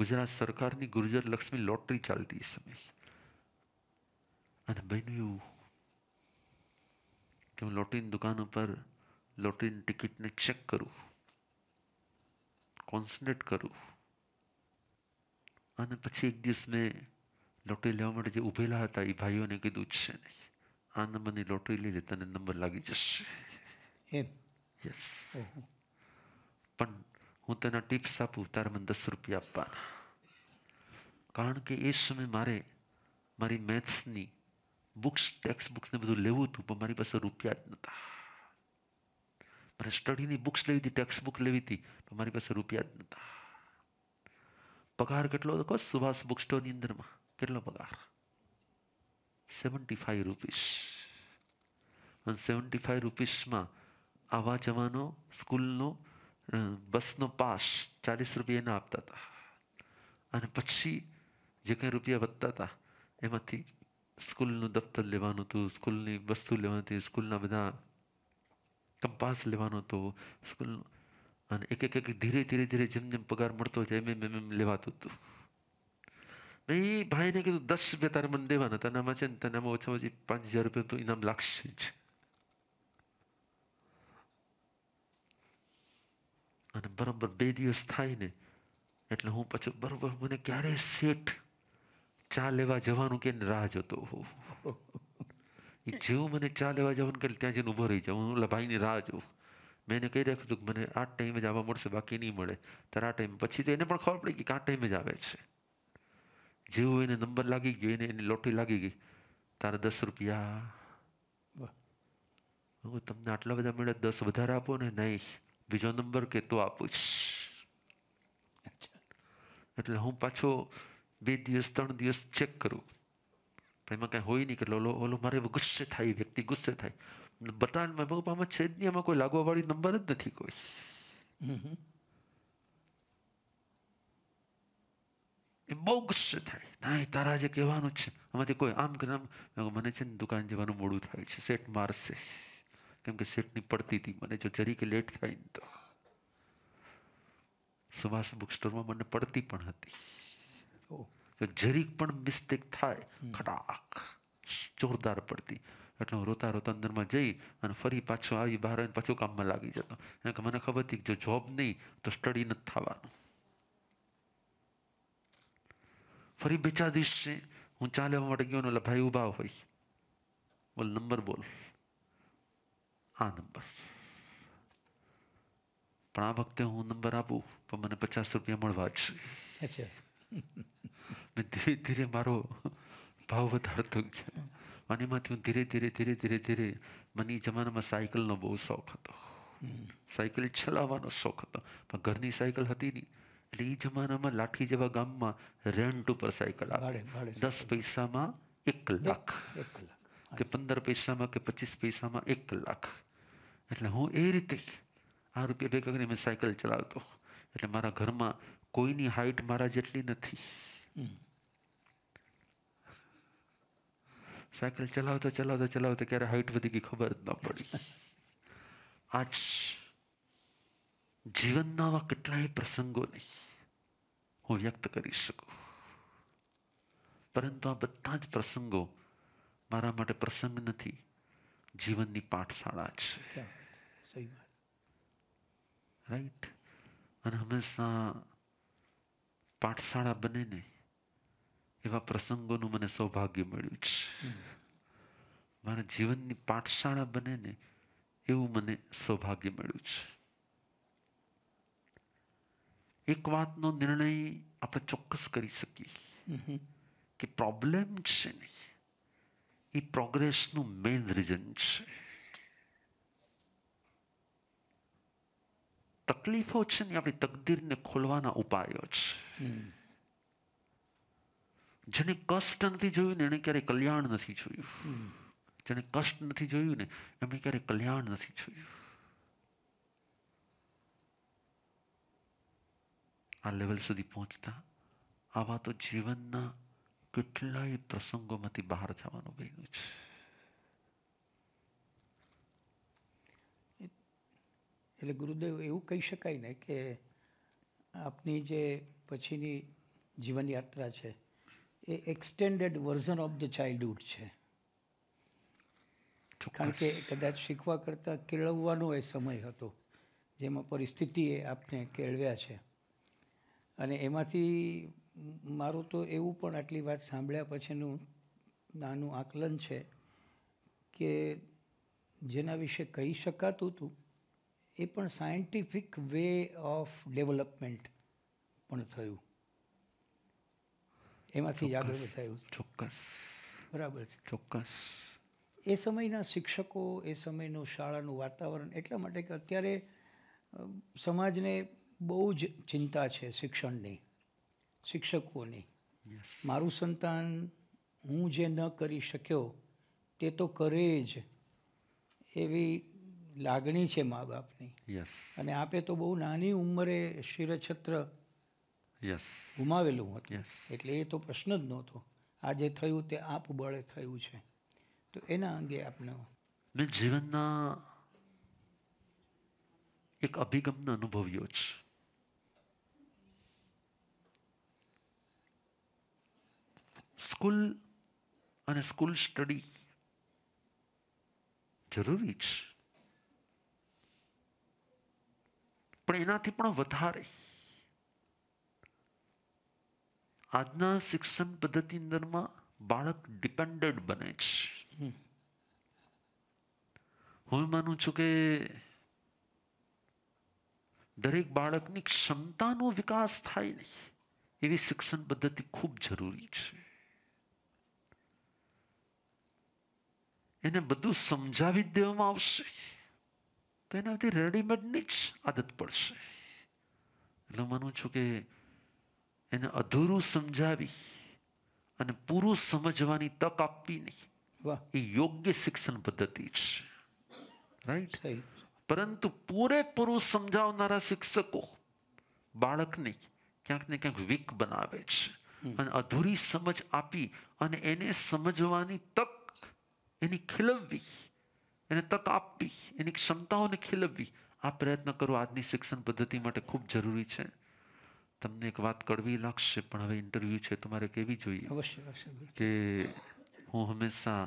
ગુજરાત સરકારની ગુર્જર લક્ષ્મી લોટરી ચાલતી એ સમય અને બન્યું એવું કે હું લોટરીની દુકાન ઉપર લોટરીની ટિકિટને ચેક કરું કોન્સન્ટ્રેટ કરું અને પછી એક દિવસ મેં લોટરી લેવા માટે જે ઊભેલા હતા એ ભાઈઓને કીધું છે નહીં આ નંબરની લોટરી લઈ લે તને નંબર લાગી જશે એમ યસ પણ હું તેના ટિપ્સ આપું તારે મને દસ રૂપિયા આપવાના કારણ કે એ સમયે મારે મારી મેથ્સની બુક્સ ટેક્સ્ટ બુક્સને બધું લેવું હતું પણ મારી પાસે રૂપિયા જ નહોતા મને સ્ટડીની બુક્સ લેવી હતી બુક લેવી હતી તો મારી પાસે રૂપિયા જ નહોતા પગાર કેટલો હતો સુભાષ બુક સ્ટોરની અંદરમાં કેટલો પગાર સેવન્ટી ફાઈવ રૂપીસ અને સેવન્ટી ફાઈવ રૂપીસમાં આવવા જવાનો સ્કૂલનો બસનો પાસ ચાલીસ રૂપિયા એના આપતા હતા અને પછી જે કંઈ રૂપિયા વધતા હતા એમાંથી સ્કૂલનું દફતર લેવાનું હતું સ્કૂલની વસ્તુ લેવાની હતી સ્કૂલના બધા કંપાસ લેવાનો હતો સ્કૂલનો અને એક એક એક ધીરે ધીરે ધીરે જેમ જેમ પગાર મળતો હતો એમ એમ એમ એમ લેવાતું હતું મેં એ ભાઈને કીધું દસ રૂપિયા તારે મને દેવાના તનામાં છે ને તને આમાં ઓછામાં ઓછી પાંચ હજાર રૂપિયા તો ઇનામ લાગશે જ અને બરાબર બે દિવસ થાય ને એટલે હું પછી બરાબર મને ક્યારે શેઠ ચા લેવા જવાનું કે રાહ જોતો હોઉં એ જેવું મને ચા લેવા જવાનું કે ત્યાં જઈને ઊભો રહી જાઉં હું ઓલા ભાઈની રાહ જોઉં મેં એને કહી રાખ્યું હતું કે મને આ ટાઈમે જ આવવા મળશે બાકી નહીં મળે ત્યારે આ ટાઈમ પછી તો એને પણ ખબર પડી કે આ ટાઈમે જ આવે છે જેવું એને નંબર લાગી ગયો એને એની લોટરી લાગી ગઈ તારે દસ રૂપિયા હું તમને આટલા બધા મળ્યા દસ વધારે આપો ને નહીં બીજો નંબર કે તો આપું એટલે હું પાછો બે દિવસ ત્રણ દિવસ ચેક કરું પણ એમાં કાંઈ હોય નહીં કે ઓલો ઓલો મારે ગુસ્સે થાય વ્યક્તિ ગુસ્સે થાય બટાણ મહેબૂબામાં છે જ નહીં એમાં કોઈ લાગવાવાળી નંબર જ નથી કોઈ એ બહુ ગુસ્સે થાય ના તારા જે કહેવાનું છે આમાંથી કોઈ આમ કે આમ મને છે ને દુકાન જવાનું મોડું થાય છે સેટ મારશે કેમ કે સેટની પડતી હતી મને જો જરી કે લેટ થાય ને તો સુભાષ બુક સ્ટોરમાં મને પડતી પણ હતી ઓહ કે જરીક પણ મિસ્ટેક થાય ખટાક જોરદાર પડતી એટલે હું રોતા રોતા અંદરમાં જઈ અને ફરી પાછો આવી બહાર આવીને પાછું કામમાં લાગી જતો કારણ કે મને ખબર હતી કે જો જોબ નહીં તો સ્ટડી નથી થવાનું ફરી બે ચાર દિવસે હું ચાલે માટે ગયો ને ભાઈ ઊભા હોય બોલ નંબર બોલ આ નંબર પણ આ વખતે હું નંબર આપું પણ મને પચાસ રૂપિયા મળવા જ धीरे-धीरे बारो बावद हरतुक छे आणि मतीं धीरे-धीरे धीरे-धीरे धीरे मणी जमाना में साइकिल नो बहुत शौक हतो साइकिल चलावनो शौक हतो पर घरनी साइकिल हती नी એટલે ઈ જમાનામાં લાઠી જેવા ગામમાં રેન્ટ ઉપર સાયકલ આવા 10 પૈસામાં 1 लाख 15 પૈસામાં કે 25 પૈસામાં 1 लाख એટલે હું એ રીતે આ રૂપે બેકગગનીમાં સાયકલ ચલાવતો એટલે મારા ઘરમાં કોઈની हाइट મારા જેટલી નથી સાયકલ ચલાવતા ચલાવતા ચલાવતા ક્યારે હાઈટ વધી ગઈ ખબર જ ન પડી આજ જીવનના આવા કેટલાય પ્રસંગોને હું વ્યક્ત કરી શકું પરંતુ આ બધા જ પ્રસંગો મારા માટે પ્રસંગ નથી જીવનની પાઠશાળા છે રાઈટ અને હંમેશા પાઠશાળા બને નહીં એવા પ્રસંગોનું મને સૌભાગ્ય મળ્યું છે મારા જીવનની પાઠશાળા બને ને એવું મને સૌભાગ્ય મળ્યું છે એક વાતનો નિર્ણય આપણે ચોક્કસ કરી શકીએ કે પ્રોબ્લેમ છે નહીં એ પ્રોગ્રેસનું મેઇન રીઝન છે તકલીફો છે ને આપણી તકદીરને ખોલવાના ઉપાયો છે જેને કષ્ટ નથી જોયું ને એને ક્યારેય કલ્યાણ નથી જોયું જેને કષ્ટ નથી જોયું ને એમણે ક્યારેય કલ્યાણ નથી જોયું આ લેવલ સુધી પહોંચતા આવા તો જીવનના કેટલાય પ્રસંગોમાંથી બહાર જવાનું બન્યું છે એટલે ગુરુદેવ એવું કહી શકાય ને કે આપની જે પછીની જીવનયાત્રા છે એ extended version of the childhood છે કારણ કે કદાચ શીખવા કરતાં કેળવવાનો એ સમય હતો જેમાં પરિસ્થિતિએ આપને કેળવ્યા છે અને એમાંથી મારું તો એવું પણ આટલી વાત સાંભળ્યા પછીનું નાનું આકલન છે કે જેના વિશે કહી શકાતું હતું એ પણ સાયન્ટિફિક વે ઓફ ડેવલપમેન્ટ પણ થયું એમાંથી જ આગળ વધાયું ચોક્કસ બરાબર છે ચોક્કસ એ સમયના શિક્ષકો એ સમયનું શાળાનું વાતાવરણ એટલા માટે કે અત્યારે સમાજને બહુ જ ચિંતા છે શિક્ષણની શિક્ષકોની મારું સંતાન હું જે ન કરી શક્યો તે તો કરે જ એવી લાગણી છે મા બાપની અને આપે તો બહુ નાની ઉંમરે શિરછત્ર ગુમાવેલું હતું એટલે એ તો પ્રશ્ન જ નહોતો આ જે થયું તે આપ થયું છે તો એના અંગે આપને મેં જીવનના એક અભિગમને અનુભવ્યો છે સ્કૂલ અને સ્કૂલ સ્ટડી જરૂરી છે પણ એનાથી પણ વધારે આજના શિક્ષણ પદ્ધતિ અંદરમાં બાળક ડિપેન્ડન્ટ બને છે હું માનું છું કે દરેક બાળકની ક્ષમતાનો વિકાસ થાય નહીં એવી શિક્ષણ પદ્ધતિ ખૂબ જરૂરી છે એને બધું સમજાવી દેવામાં આવશે તો એનાથી રેડીમેડની જ આદત પડશે એટલે માનું છું કે એને અધૂરું સમજાવી અને પૂરું સમજવાની તક આપવી નહીં એ યોગ્ય શિક્ષણ પદ્ધતિ છે રાઈટ પરંતુ પૂરેપૂરું સમજાવનારા શિક્ષકો બાળકને ક્યાંક ને ક્યાંક વીક બનાવે છે અને અધૂરી સમજ આપી અને એને સમજવાની તક એની ખીલવવી એને તક આપવી એની ક્ષમતાઓને ખીલવવી આ પ્રયત્ન કરવો આજની શિક્ષણ પદ્ધતિ માટે ખૂબ જરૂરી છે તમને એક વાત કડવી લાગશે પણ હવે ઇન્ટરવ્યૂ છે તમારે કેવી જોઈએ કે હું હંમેશા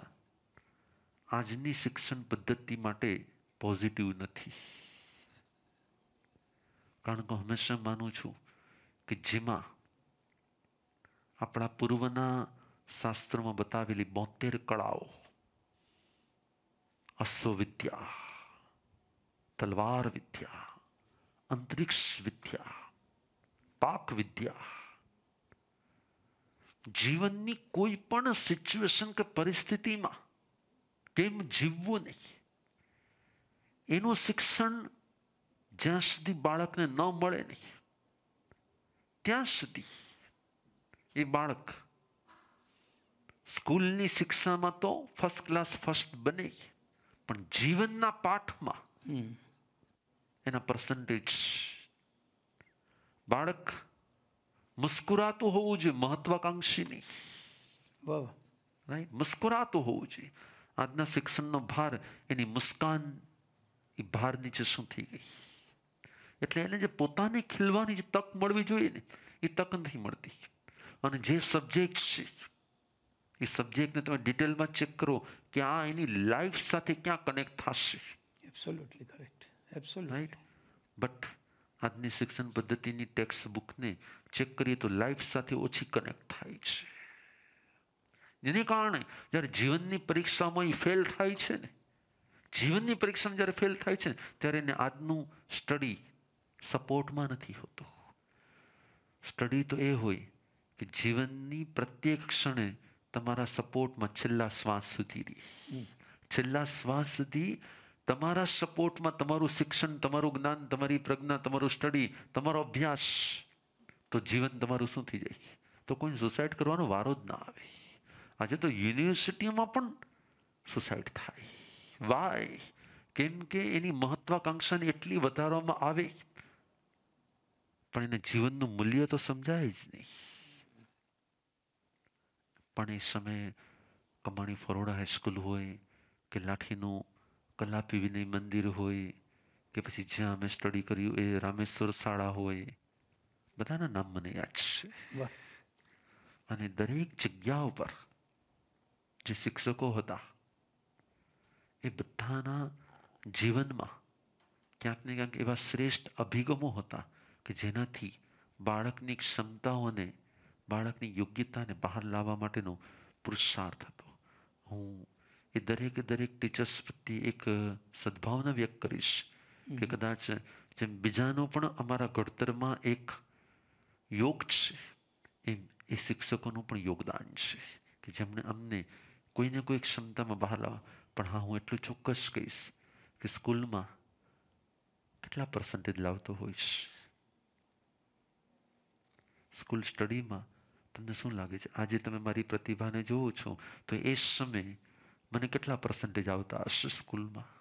આજની શિક્ષણ પદ્ધતિ માટે પોઝિટિવ નથી કારણ કે હંમેશા માનું છું કે જેમાં આપણા પૂર્વના શાસ્ત્રમાં બતાવેલી બોતેર કળાઓ અશ્વવિદ્યા તલવાર વિદ્યા અંતરિક્ષ વિદ્યા પાક વિદ્યા જીવનની કોઈ પણ સિચ્યુએશન કે પરિસ્થિતિમાં કેમ જીવવું નહીં એનું શિક્ષણ જ્યાં સુધી બાળકને ન મળે નહીં ત્યાં સુધી એ બાળક સ્કૂલની શિક્ષામાં તો ફર્સ્ટ ક્લાસ ફર્સ્ટ બને પણ જીવનના પાઠમાં એના પર્સન્ટેજ બાળક મુસ્કુરાતું હોવું જોઈએ મહત્વાકાંક્ષી નહીં રાઈટ મુસ્કુરાતું હોવું જોઈએ આજના શિક્ષણનો ભાર એની મુસ્કાન એ ભાર નીચે શું થઈ ગઈ એટલે એને જે પોતાને ખીલવાની જે તક મળવી જોઈએ ને એ તક નથી મળતી અને જે સબ્જેક્ટ છે એ સબ્જેક્ટને તમે ડિટેલમાં ચેક કરો કે આ એની લાઈફ સાથે ક્યાં કનેક્ટ થશે absolutely correct absolute right but આજની શિક્ષણ પદ્ધતિની ટેક્સ્ટ બુકને ચેક કરીએ તો લાઈફ સાથે ઓછી કનેક્ટ થાય છે જેને કારણે જ્યારે જીવનની પરીક્ષામાં એ ફેલ થાય છે ને જીવનની પરીક્ષામાં જ્યારે ફેલ થાય છે ને ત્યારે એને આજનું સ્ટડી સપોર્ટમાં નથી હોતું સ્ટડી તો એ હોય કે જીવનની પ્રત્યેક ક્ષણે તમારા સપોર્ટમાં છેલ્લા શ્વાસ સુધી છેલ્લા શ્વાસ સુધી તમારા સપોર્ટમાં તમારું શિક્ષણ તમારું જ્ઞાન તમારી પ્રજ્ઞા તમારું સ્ટડી તમારો અભ્યાસ તો જીવન તમારું શું થઈ જાય તો કોઈ સુસાઇડ કરવાનો વારો જ ના આવે આજે તો યુનિવર્સિટીમાં પણ સુસાઇડ થાય વાય કેમ કે એની મહત્વાકાંક્ષાને એટલી વધારવામાં આવે પણ એને જીવનનું મૂલ્ય તો સમજાય જ નહીં પણ એ સમયે કમાણી ફરોડા હાઈસ્કૂલ હોય કે લાઠીનું કલા પીવીની મંદિર હોય કે પછી જ્યાં અમે સ્ટડી કર્યું એ રામેશ્વર શાળા હોય બધાના નામ મને યાદ છે અને દરેક જગ્યા ઉપર જે શિક્ષકો હતા એ બધાના જીવનમાં ક્યાંક ને ક્યાંક એવા શ્રેષ્ઠ અભિગમો હતા કે જેનાથી બાળકની ક્ષમતાઓને બાળકની યોગ્યતાને બહાર લાવવા માટેનો પુરુષાર્થ હતો હું એ દરેકે દરેક ટીચર્સ પ્રત્યે એક સદભાવના વ્યક્ત કરીશ કે કદાચ જેમ બીજાનો પણ અમારા ઘડતરમાં એક યોગ છે એમ એ શિક્ષકોનું પણ યોગદાન છે કે જેમણે અમને કોઈને કોઈ ક્ષમતામાં બહાર લાવવા પણ હા હું એટલું ચોક્કસ કહીશ કે સ્કૂલમાં કેટલા પર્સન્ટેજ લાવતો હોઈશ સ્કૂલ સ્ટડીમાં તમને શું લાગે છે આજે તમે મારી પ્રતિભાને જોવો છો તો એ સમયે મને કેટલા પર્સન્ટેજ આવતા હશે સ્કૂલમાં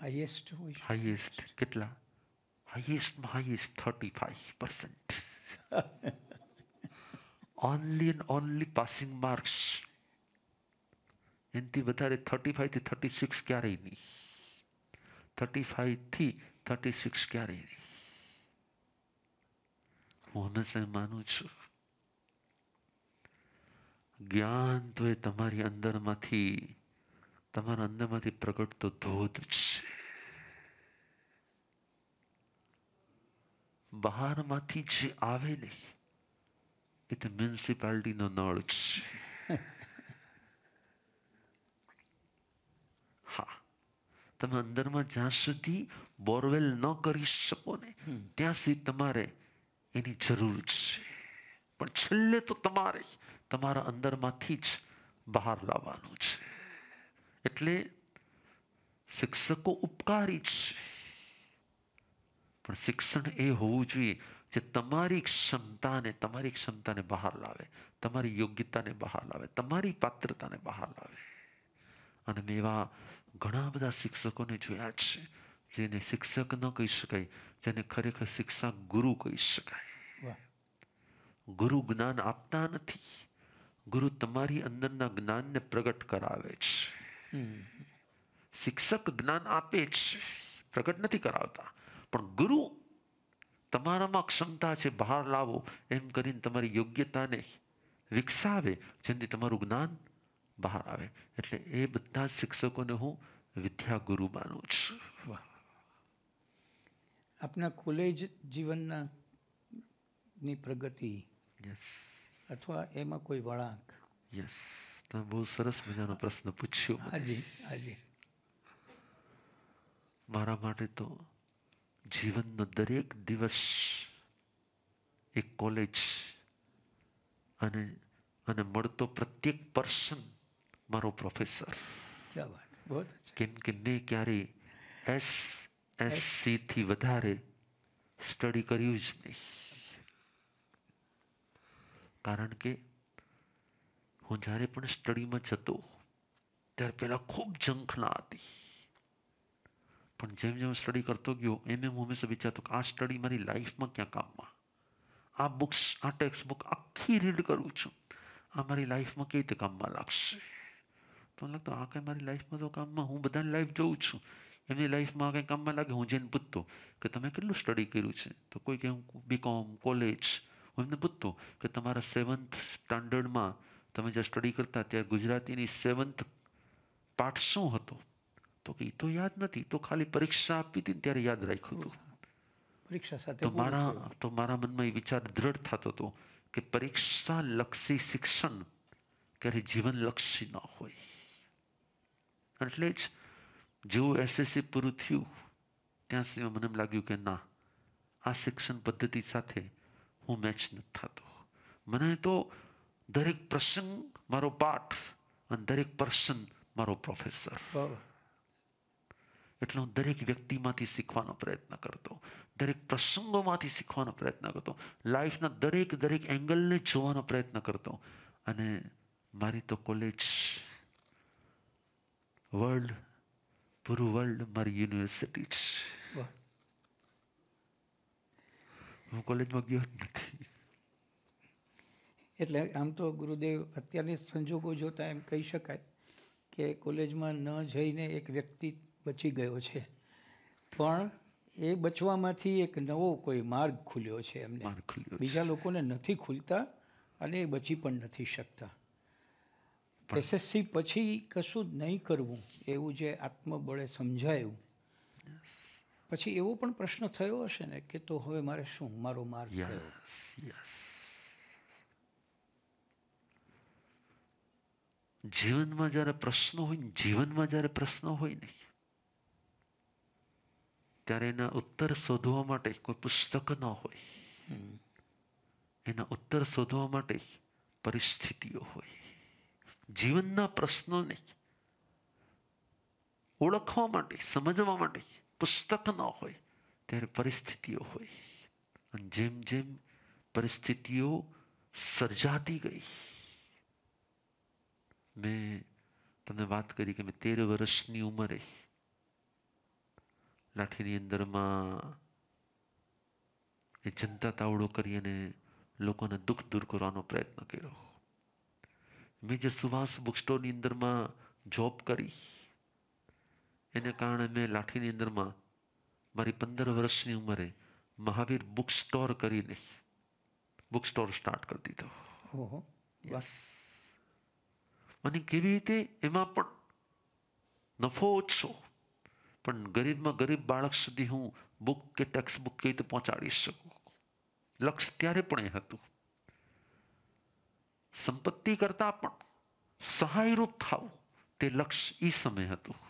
હાઈએસ્ટ હાઈએસ્ટ કેટલા હાઈએસ્ટમાં highest thirty five percent only and only passing marks એનાથી વધારે થર્ટી ફાઈવથી થર્ટી સિક્સ ક્યારેય નહીં થર્ટી ફાઈવથી થર્ટી સિક્સ ક્યારેય નહીં હું હંમેશા માનું છું જ્ઞાન તો એ તમારી અંદરમાંથી તમારા અંદરમાંથી પ્રગટતો ધોધ છે બહારમાંથી જે આવે ને એ તો મ્યુનિસિપાલિટીનો નળ છે હા તમે અંદરમાં જ્યાં સુધી બોરવેલ ન કરી શકો ને ત્યાં સુધી તમારે એની જરૂર છે પણ છેલ્લે તો તમારે તમારા અંદરમાંથી જ બહાર લાવવાનું છે એટલે શિક્ષકો ઉપકારી છે પણ શિક્ષણ એ હોવું જોઈએ જે તમારી ક્ષમતાને તમારી ક્ષમતાને બહાર લાવે તમારી યોગ્યતાને બહાર લાવે તમારી પાત્રતાને બહાર લાવે અને મેં એવા ઘણા બધા શિક્ષકોને જોયા છે જેને શિક્ષક ન કહી શકાય જેને ખરેખર શિક્ષા ગુરુ કહી શકાય ગુરુ જ્ઞાન આપતા નથી ગુરુ તમારી અંદરના જ્ઞાનને પ્રગટ કરાવે છે શિક્ષક જ્ઞાન આપે છે પ્રગટ નથી કરાવતા પણ ગુરુ તમારામાં ક્ષમતા છે બહાર લાવો એમ કરીને તમારી યોગ્યતાને વિકસાવે જેથી તમારું જ્ઞાન બહાર આવે એટલે એ બધા શિક્ષકોને હું વિદ્યાગુરુ માનું છું આપના કોલેજ જીવનના ની પ્રગતિ યસ અથવા એમાં કોઈ વળાંક યસ તમે બહુ સરસ મજાનો પ્રશ્ન પૂછ્યો હાજી હાજી મારા માટે તો જીવનનો દરેક દિવસ એક કોલેજ અને અને મળતો પ્રત્યેક પર્સન મારો પ્રોફેસર ક્યા વાત બહુ કેમ કે મેં ક્યારેય એસ એસ સીથી વધારે સ્ટડી કર્યું જ નહીં કારણ કે હું જ્યારે પણ સ્ટડીમાં જતો ત્યારે પહેલાં ખૂબ ઝંખના હતી પણ જેમ જેમ સ્ટડી કરતો ગયો એમ એમ હંમેશા વિચારતો કે આ સ્ટડી મારી લાઈફમાં ક્યાં કામમાં આ બુક્સ આ ટેક્સ્ટ બુક આખી રીડ કરું છું આ મારી લાઈફમાં કેવી રીતે કામમાં લાગશે તો લાગતો આ કંઈ મારી લાઈફમાં તો કામમાં હું બધાની લાઈફ જોઉં છું એમની લાઈફમાં કંઈ કામમાં લાગે હું જઈને પૂછતો કે તમે કેટલું સ્ટડી કર્યું છે તો કોઈ કે હું બીકોમ કોલેજ એમને પૂછતો કે તમારા સેવન્થ સ્ટાન્ડર્ડમાં તમે જ્યાં સ્ટડી કરતા ત્યારે ગુજરાતીની સેવન્થ પાઠ શું હતો તો કે એ તો યાદ નથી તો ખાલી પરીક્ષા આપી હતી ત્યારે યાદ રાખ્યું હતું પરીક્ષા સાથે તો મારા તો મારા મનમાં એ વિચાર દ્રઢ થતો હતો કે પરીક્ષા લક્ષી શિક્ષણ ક્યારે જીવનલક્ષી ન હોય એટલે જ જેવું એસએસસી પૂરું થયું ત્યાં સુધી મને એમ લાગ્યું કે ના આ શિક્ષણ પદ્ધતિ સાથે હું મેચ નથી થતો મને તો દરેક પ્રસંગ મારો પાઠ અને દરેક પર્સન મારો પ્રોફેસર એટલે હું દરેક વ્યક્તિમાંથી શીખવાનો પ્રયત્ન કરતો દરેક પ્રસંગોમાંથી શીખવાનો પ્રયત્ન કરતો લાઈફના દરેક દરેક એંગલને જોવાનો પ્રયત્ન કરતો અને મારી તો કોલેજ વર્લ્ડ પૂરું વર્લ્ડ મારી યુનિવર્સિટી છે હું કોલેજમાં ગયો જ નથી એટલે આમ તો ગુરુદેવ અત્યારની સંજોગો જોતા એમ કહી શકાય કે કોલેજમાં ન જઈને એક વ્યક્તિ બચી ગયો છે પણ એ બચવામાંથી એક નવો કોઈ માર્ગ ખુલ્યો છે એમને બીજા લોકોને નથી ખુલતા અને એ બચી પણ નથી શકતા એસએસસી પછી કશું જ નહીં કરવું એવું જે આત્મબળે સમજાયું પછી એવો પણ પ્રશ્ન થયો હશે ને કે તો હવે મારે શું મારો માર્ગ થયો જીવનમાં જ્યારે પ્રશ્ન હોય ને જીવનમાં જ્યારે પ્રશ્નો હોય ને ત્યારે એના ઉત્તર શોધવા માટે કોઈ પુસ્તક ન હોય એના ઉત્તર શોધવા માટે પરિસ્થિતિઓ હોય જીવનના પ્રશ્નોને ઓળખવા માટે સમજવા માટે પુસ્તક ન હોય ત્યારે પરિસ્થિતિઓ હોય અને જેમ જેમ પરિસ્થિતિઓ સર્જાતી ગઈ મેં તમને વાત કરી કે મેં તેર વર્ષની ઉંમરે લાઠીની અંદરમાં એ જનતા તાવડો કરી અને લોકોને દુઃખ દૂર કરવાનો પ્રયત્ન કર્યો મેં જે સુવાસ બુક સ્ટોરની અંદરમાં જોબ કરી એને કારણે મેં લાઠીની અંદરમાં મારી પંદર વર્ષની ઉંમરે મહાવીર બુક સ્ટોર કરીને બુક સ્ટોર સ્ટાર્ટ કરી દીધો અને કેવી રીતે એમાં પણ નફો ઓછો પણ ગરીબમાં ગરીબ બાળક સુધી હું બુક કે ટેક્સ બુક કેવી રીતે પહોંચાડી શકું લક્ષ ત્યારે પણ એ હતું સંપત્તિ કરતાં પણ સહાયરૂપ થવું તે લક્ષ એ સમય હતું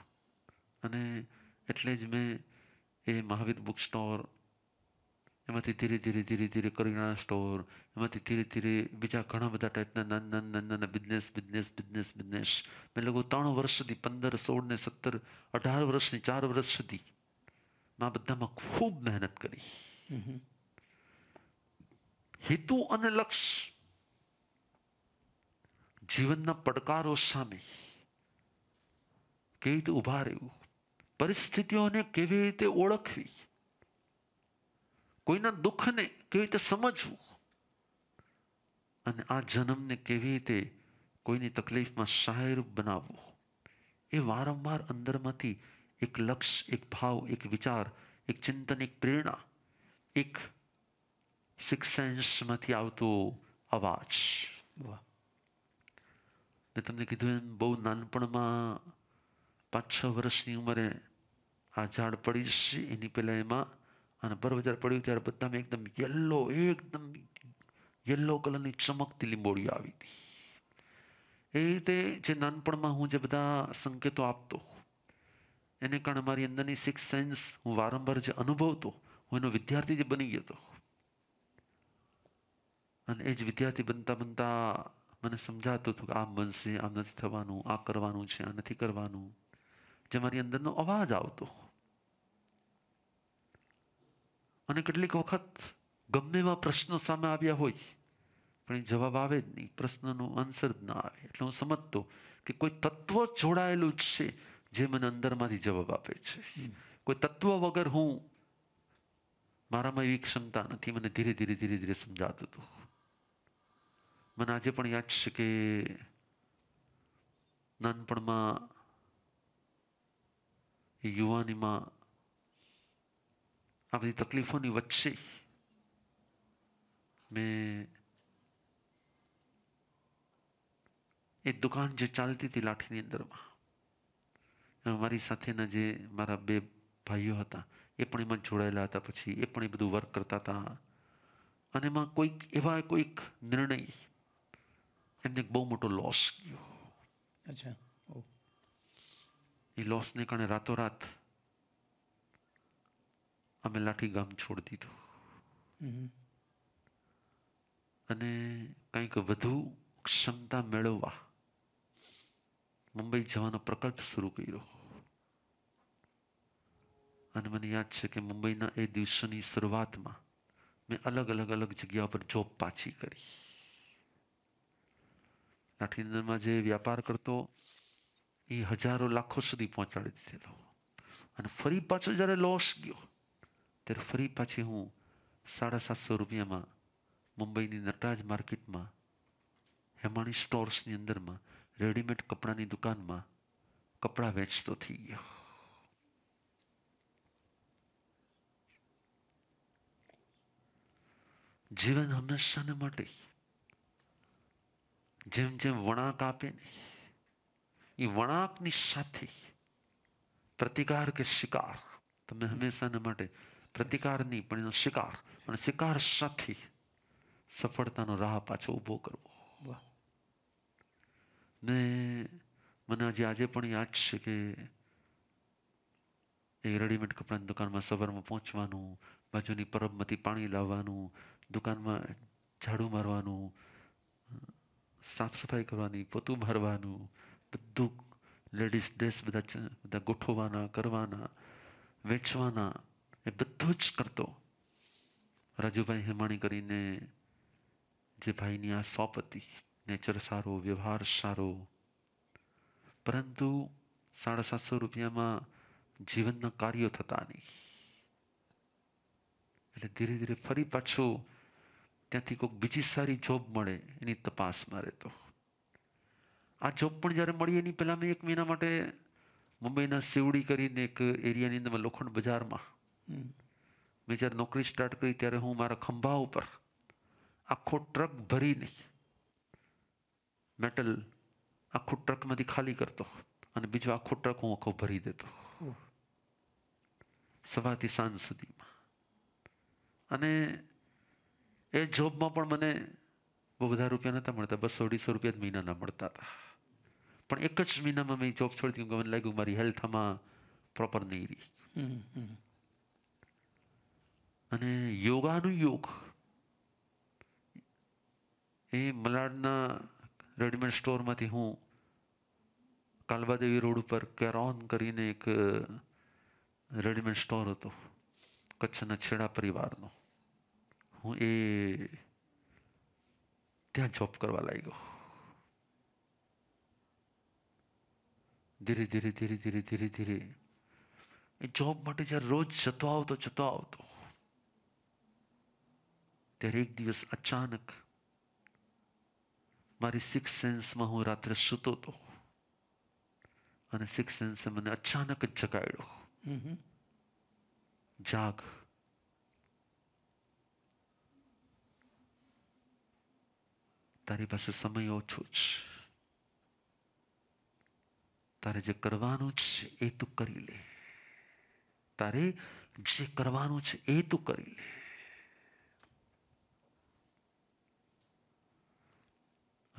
અને એટલે જ મેં એ મહાવીર બુક સ્ટોર એમાંથી ધીરે ધીરે ધીરે ધીરે કરિયાણા સ્ટોર એમાંથી ધીરે ધીરે બીજા ઘણા બધા ટાઈપના નાના નાના નાના બિઝનેસ બિઝનેસ બિઝનેસ બિઝનેસ મેં લગભગ ત્રણ વર્ષથી પંદર સોળ ને સત્તર અઢાર વર્ષની ચાર વર્ષ સુધી માં બધામાં ખૂબ મહેનત કરી હેતુ અને લક્ષ્ય જીવનના પડકારો સામે કેવી રીતે ઊભા રહેવું પરિસ્થિતિઓને કેવી રીતે ઓળખવી કોઈના દુઃખને કેવી રીતે સમજવું અને આ જન્મને કેવી રીતે કોઈની તકલીફમાં શાયર બનાવવો એ વારંવાર અંદરમાંથી એક લક્ષ એક ભાવ એક વિચાર એક ચિંતન એક પ્રેરણા એક સિક્સેન્સમાંથી આવતો અવાજ મેં તમને કીધું એમ બહુ નાનપણમાં પાંચ છ વર્ષની ઉંમરે આ ઝાડ પડીશ એની પહેલાં એમાં અને પર્વજાર પડ્યું ત્યારે બધામાં એકદમ યલો એકદમ યલો કલરની ચમકતી લીંબોળી આવી હતી એ રીતે જે નાનપણમાં હું જે બધા સંકેતો આપતો એને કારણે મારી અંદરની સિક્સ સેન્સ હું વારંવાર જે અનુભવતો હું એનો વિદ્યાર્થી જે બની ગયો હતો અને એ જ વિદ્યાર્થી બનતા બનતા મને સમજાતું હતું કે આમ બનશે આમ નથી થવાનું આ કરવાનું છે આ નથી કરવાનું જે મારી અંદરનો અવાજ આવતો અને કેટલીક વખત ગમે એવા પ્રશ્નો સામે આવ્યા હોય પણ એ જવાબ આવે જ નહીં પ્રશ્નનો આન્સર જ ના આવે એટલે હું સમજતો કે કોઈ તત્વ જોડાયેલું જ છે જે મને અંદરમાંથી જવાબ આપે છે કોઈ તત્વ વગર હું મારામાં એવી ક્ષમતા નથી મને ધીરે ધીરે ધીરે ધીરે સમજાતું હતું મને આજે પણ યાદ છે કે નાનપણમાં યુવાનીમાં આ બધી તકલીફોની વચ્ચે મેં એ દુકાન જે ચાલતી હતી લાઠીની અંદરમાં મારી સાથેના જે મારા બે ભાઈઓ હતા એ પણ એમાં જોડાયેલા હતા પછી એ પણ એ બધું વર્ક કરતા હતા અને એમાં કોઈક એવા કોઈક નિર્ણય એમને બહુ મોટો લોસ ગયો અચ્છા એ લોસને કારણે રાતોરાત અમે લાઠી ગામ છોડી દીધું અને કંઈક વધુ ક્ષમતા મેળવવા મુંબઈ જવાનો પ્રકલ્પ શરૂ કર્યો અને મને યાદ છે કે મુંબઈના એ દિવસોની શરૂઆતમાં મેં અલગ અલગ અલગ જગ્યા પર જોબ પાછી કરી લાઠીનગરમાં જે વ્યાપાર કરતો એ હજારો લાખો સુધી પહોંચાડી દીધેલો અને ફરી પાછો જ્યારે લોસ ગયો ત્યારે ફરી પાછી હું સાડા સાતસો રૂપિયામાં મુંબઈની નટરાજ માર્કેટમાં હેમાણી સ્ટોર્સની અંદરમાં રેડીમેડ કપડાની દુકાનમાં કપડા વેચતો થઈ ગયો જીવન હંમેશાને માટે જેમ જેમ વળાંક આપે નહીં એ વણાકની સાથે પ્રતિકાર કે શિકાર તમે હંમેશાને માટે પ્રતિકાર પણ એનો શિકાર અને શિકાર સાથે સફળતાનો રાહ પાછો ઊભો કરવો ને મને આજે આજે પણ યાદ છે કે એ રેડીમેડ કપડાની દુકાનમાં સવારમાં પહોંચવાનું બાજુની પરબમાંથી પાણી લાવવાનું દુકાનમાં ઝાડુ મારવાનું સાફ સફાઈ કરવાની પોતું મારવાનું બધું લેડીઝ ડ્રેસ બધા બધા ગોઠવવાના કરવાના વેચવાના એ બધું જ કરતો રાજુભાઈ હેમાણી કરીને જે ભાઈની આ શોપ હતી નેચર સારો વ્યવહાર સારો પરંતુ સાડા સાતસો રૂપિયામાં જીવનના કાર્યો થતા નહીં એટલે ધીરે ધીરે ફરી પાછો ત્યાંથી કોઈક બીજી સારી જોબ મળે એની તપાસમાં રહેતો આ જોબ પણ જ્યારે મળી એની પહેલાં મેં એક મહિના માટે મુંબઈના સિવડી કરીને એક એરિયાની અંદર લોખંડ બજારમાં મેં જ્યારે નોકરી સ્ટાર્ટ કરી ત્યારે હું મારા ખંભા ઉપર આખો ટ્રક ભરીને મેટલ આખો ટ્રકમાંથી ખાલી કરતો અને બીજો આખો ટ્રક હું આખો ભરી દેતો સવારથી સાંજ સુધીમાં અને એ જોબમાં પણ મને બહુ બધા રૂપિયા નહોતા મળતા બસો અઢીસો રૂપિયા જ મહિનાના મળતા હતા પણ એક જ મહિનામાં મેં જોબ છોડી દીધી મને લાગ્યું મારી હેલ્થ આમાં પ્રોપર નહીં રહી અને યોગાનું યોગ એ મલાડના રેડીમેડ સ્ટોરમાંથી હું કાલબાદેવી રોડ ઉપર કેરોન કરીને એક રેડીમેડ સ્ટોર હતો કચ્છના છેડા પરિવારનો હું એ ત્યાં જોબ કરવા લાગ્યો ધીરે ધીરે ધીરે ધીરે ધીરે ધીરે એ જોબ માટે જ્યારે રોજ જતો આવતો જતો આવતો ત્યારે એક દિવસ અચાનક મારી સિક્સ સેન્સમાં હું રાત્રે સૂતો હતો અને સિક્સ સેન્સે મને અચાનક જ જગાડ્યો જાગ તારી પાસે સમય ઓછો છે તારે જે કરવાનું છે એ તું કરી લે તારે જે કરવાનું છે એ તું કરી લે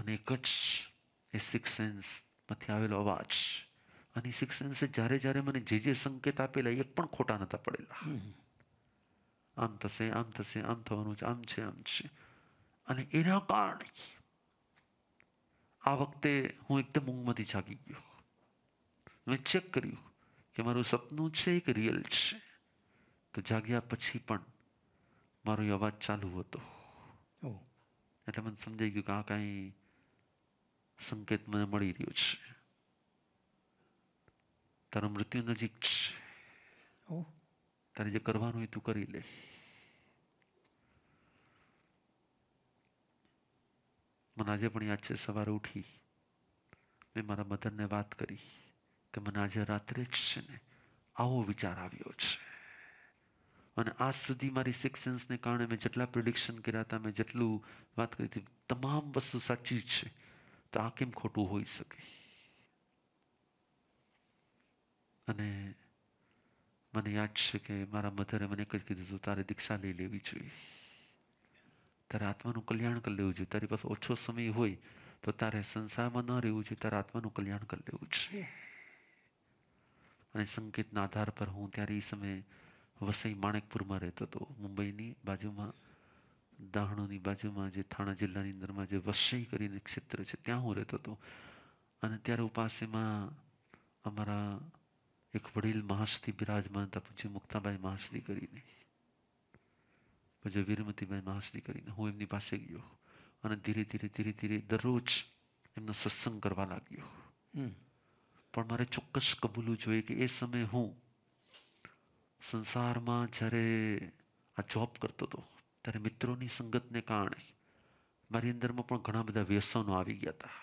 અને એક જ એ સિક્સ સેન્સમાંથી આવેલો અવાજ અને સિક્સ સેન્સે જ્યારે જ્યારે મને જે જે સંકેત આપેલા એક પણ ખોટા નહોતા પડેલા આમ થશે આમ થશે આમ થવાનું છે આમ છે આમ છે અને એના કારણે આ વખતે હું એકદમ ઊંઘમાંથી જાગી ગયો મેં ચેક કર્યું કે મારું સપનું છે કે રિયલ છે તો જાગ્યા પછી પણ મારો એ અવાજ ચાલુ હતો એટલે મને સમજાઈ ગયું કે આ કાંઈ સંકેત મને મળી રહ્યો છે તારું મૃત્યુ નજીક છે તારે જે કરવાનું હોય તું કરી લે મને આજે પણ યાદ છે સવારે ઉઠી મેં મારા મધરને વાત કરી કે મને આજે રાત્રે જ છે ને આવો વિચાર આવ્યો છે અને આજ સુધી મારી સિક્સ સેન્સને કારણે મેં જેટલા પ્રિડિક્શન કર્યા હતા મેં જેટલું વાત કરી હતી તમામ વસ્તુ સાચી છે તો આ કેમ ખોટું હોઈ શકે અને મને યાદ છે કે મારા મધરે મને એક કીધું હતું તારે દીક્ષા લઈ લેવી જોઈએ તારે આત્માનું કલ્યાણ કરી લેવું જોઈએ તારી પાસે ઓછો સમય હોય તો તારે સંસારમાં ન રહેવું જોઈએ તારે આત્માનું કલ્યાણ કરી લેવું જોઈએ અને સંકેતના આધાર પર હું ત્યારે એ સમયે વસઈ માણેકપુરમાં રહેતો હતો મુંબઈની બાજુમાં દાહણોની બાજુમાં જે થાણા જિલ્લાની અંદરમાં જે વસઈ કરીને ક્ષેત્ર છે ત્યાં હું રહેતો હતો અને ત્યારે ઉપાસેમાં અમારા એક વડીલ મહાસ્થી બિરાજમાન હતા પૂજ્ય મુક્તાબાઈ મહાસ્થી કરીને પછી વીરમતીભાઈ મહાસ્થી કરીને હું એમની પાસે ગયો અને ધીરે ધીરે ધીરે ધીરે દરરોજ એમનો સત્સંગ કરવા લાગ્યો પણ મારે ચોક્કસ કબૂલવું જોઈએ કે એ સમયે હું સંસારમાં જ્યારે આ જોબ કરતો હતો ત્યારે મિત્રોની સંગતને કારણે મારી અંદરમાં પણ ઘણા બધા વ્યસનો આવી ગયા હતા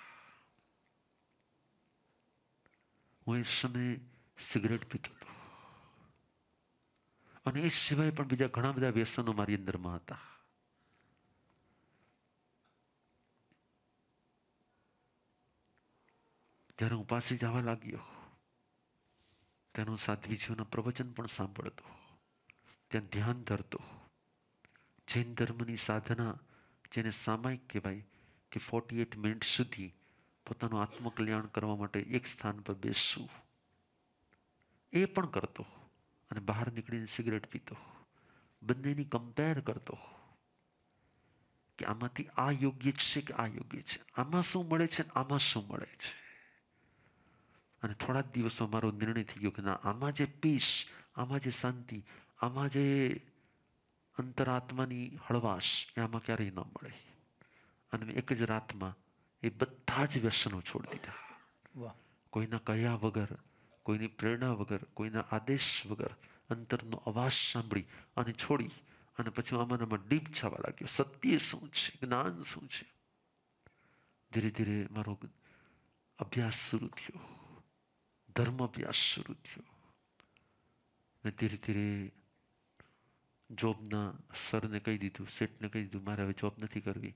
હું એ સમયે સિગરેટ પીતો હતો અને એ સિવાય પણ બીજા ઘણા બધા વ્યસનો મારી અંદરમાં હતા ત્યારે હું પાસે જવા લાગ્યો ત્યારે હું સાધ્વીજીઓના પ્રવચન પણ સાંભળતો ત્યાં ધ્યાન ધરતો જૈન ધર્મની સાધના જેને સામાયિક કહેવાય કે ફોર્ટી એટ મિનિટ સુધી પોતાનું આત્મકલ્યાણ કરવા માટે એક સ્થાન પર બેસવું એ પણ કરતો અને બહાર નીકળીને સિગરેટ પીતો બંનેની કમ્પેર કરતો કે આમાંથી આ યોગ્ય છે કે આ યોગ્ય છે આમાં શું મળે છે આમાં શું મળે છે અને થોડા જ દિવસો મારો નિર્ણય થઈ ગયો કે ના આમાં જે પીસ આમાં જે શાંતિ આમાં જે અંતરાત્માની હળવાશ એ આમાં ક્યારેય ન મળે અને મેં એક જ રાતમાં એ બધા જ વ્યસનો છોડી દીધા કોઈના કહ્યા વગર કોઈની પ્રેરણા વગર કોઈના આદેશ વગર અંતરનો અવાજ સાંભળી અને છોડી અને પછી આમાં આમાં ડીપ છાવા લાગ્યો સત્ય શું છે જ્ઞાન શું છે ધીરે ધીરે મારો અભ્યાસ શરૂ થયો ધર્મ અભ્યાસ શરૂ થયો મેં ધીરે ધીરે જોબના સરને કહી દીધું સેટને કહી દીધું મારે હવે જોબ નથી કરવી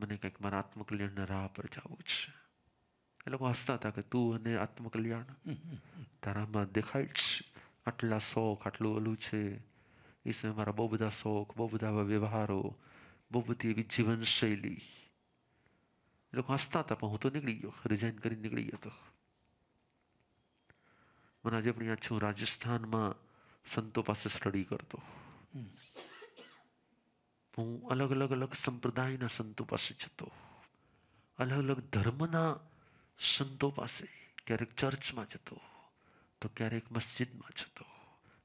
મને કંઈક મારા આત્મકલ્યાણના રાહ પર જવું છે એ લોકો હસતા હતા કે તું અને આત્મકલ્યાણ તારામાં દેખાય જ આટલા શોખ આટલું ઓલું છે એ સમયે મારા બહુ બધા શોખ બહુ બધા વ્યવહારો બહુ બધી એવી જીવનશૈલી એ લોકો હસતા હતા પણ હું તો નીકળી ગયો રિઝાઇન કરીને નીકળી ગયો તો મને આજે પણ યાદ છું રાજસ્થાનમાં સંતો પાસે સ્ટડી કરતો હું અલગ અલગ અલગ સંપ્રદાયના સંતો પાસે જતો અલગ અલગ ધર્મના સંતો પાસે ક્યારેક ચર્ચમાં જતો તો ક્યારેક મસ્જિદમાં જતો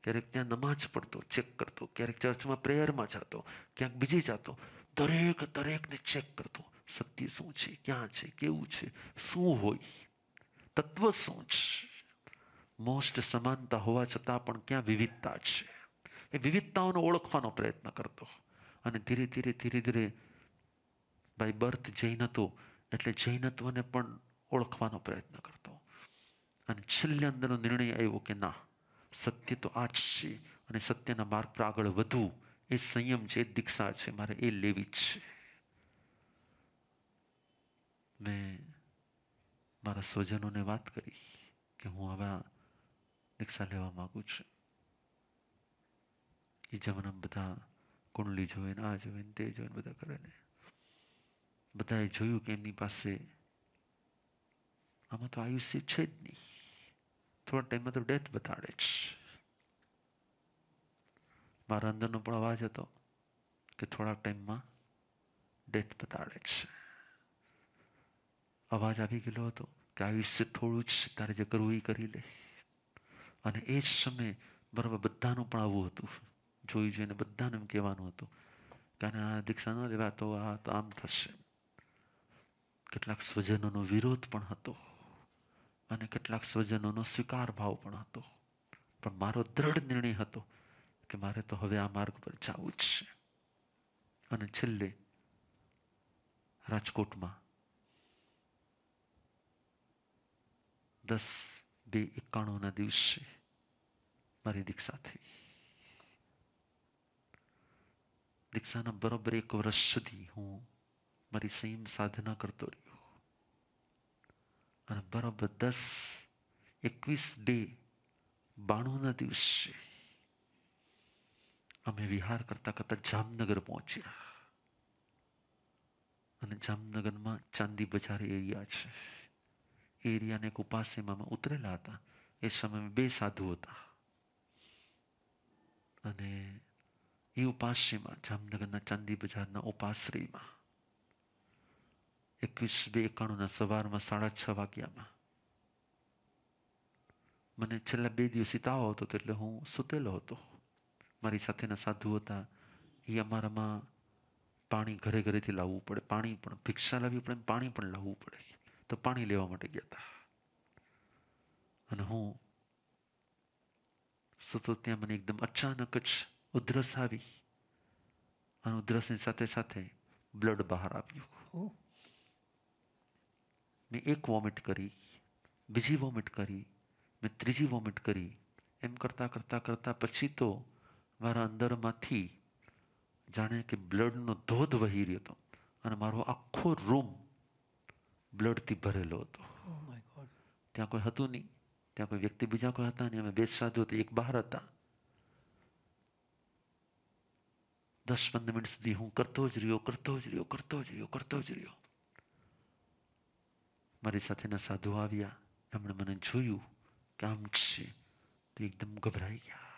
ક્યારેક ત્યાં નમાજ પડતો ચેક કરતો ક્યારેક ચર્ચમાં પ્રેયરમાં જતો ક્યાંક બીજે જતો દરેક દરેકને ચેક કરતો સત્ય શું છે ક્યાં છે કેવું છે શું હોય તત્વ શું છે મોસ્ટ સમાનતા હોવા છતાં પણ ક્યાં વિવિધતા છે એ વિવિધતાઓને ઓળખવાનો પ્રયત્ન કરતો અને ધીરે ધીરે ધીરે ધીરે ભાઈ બર્થ જૈન હતું એટલે જૈનત્વને પણ ઓળખવાનો પ્રયત્ન કરતો અને છેલ્લે અંદરનો નિર્ણય આવ્યો કે ના સત્ય તો આ જ છે અને સત્યના માર્ગ પર આગળ વધવું એ સંયમ છે દીક્ષા છે મારે એ લેવી જ છે મેં મારા સ્વજનોને વાત કરી કે હું આવા દીક્ષા લેવા માગું છું એ જમાનામાં બધા કુંડલી જોવે આ જોવે તે જોવે બધા કરે ને બધાએ જોયું કે એમની પાસે આમાં તો આયુષ્ય છે જ નહીં થોડા ટાઈમમાં તો ડેથ બતાડે જ મારા અંદરનો પણ અવાજ હતો કે થોડાક ટાઈમમાં ડેથ બતાડે છે અવાજ આવી ગયેલો હતો કે આયુષ્ય થોડું જ તારે જે કરવું એ કરી લે અને એ જ સમયે બરાબર બધાનું પણ આવું હતું જોઈ જોઈને બધાને એમ કહેવાનું હતું કે આ દીક્ષા ન લેવા તો આ તો આમ થશે કેટલાક સ્વજનોનો વિરોધ પણ હતો અને કેટલાક સ્વજનોનો સ્વીકાર ભાવ પણ હતો પણ મારો દ્રઢ નિર્ણય હતો કે મારે તો હવે આ માર્ગ પર જવું જ છે અને છેલ્લે રાજકોટમાં દસ બે એકાણુંના દિવસે મારી દીક્ષા થઈ દીક્ષાના બરોબર એક વર્ષ સુધી હું મારી સંયમ સાધના કરતો રહ્યો અને બરોબર દસ એકવીસ બે બાણુંના દિવસે અમે વિહાર કરતા કરતા જામનગર પહોંચ્યા અને જામનગરમાં ચાંદી બજાર એરિયા છે એરિયાને એક ઉપાસનામાં ઉતરેલા હતા એ સમયમાં બે સાધુ હતા અને એ ઉપાસ્યમાં જામનગરના ચાંદી બજારના ઉપાશ્રીમાં એકવીસ બે એકાણુંના સવારમાં સાડા છ વાગ્યામાં મને છેલ્લા બે દિવસ તાવ હતો એટલે હું સૂતેલો હતો મારી સાથેના સાધુ હતા એ અમારામાં પાણી ઘરે ઘરેથી લાવવું પડે પાણી પણ ભિક્ષા લાવવી પડે પાણી પણ લાવવું પડે તો પાણી લેવા માટે ગયા હતા અને હું સૂતો ત્યાં મને એકદમ અચાનક જ ઉધરસ આવી અને ઉધરસની સાથે સાથે બ્લડ બહાર આવ્યું મેં એક વોમિટ કરી બીજી વોમિટ કરી મેં ત્રીજી વોમિટ કરી એમ કરતાં કરતાં કરતાં પછી તો મારા અંદરમાંથી જાણે કે બ્લડનો ધોધ વહી રહ્યો હતો અને મારો આખો રૂમ બ્લડથી ભરેલો હતો oh ત્યાં કોઈ હતું નહીં ત્યાં કોઈ વ્યક્તિ બીજા કોઈ હતા નહીં અમે બે સાધુ હતા એક બહાર હતા દસ પંદર મિનિટ સુધી હું કરતો જ રહ્યો કરતો જ રહ્યો કરતો જ રહ્યો કરતો જ રહ્યો મારી સાથેના સાધુ આવ્યા એમણે મને જોયું કે આમ છે તો એકદમ ગભરાઈ ગયા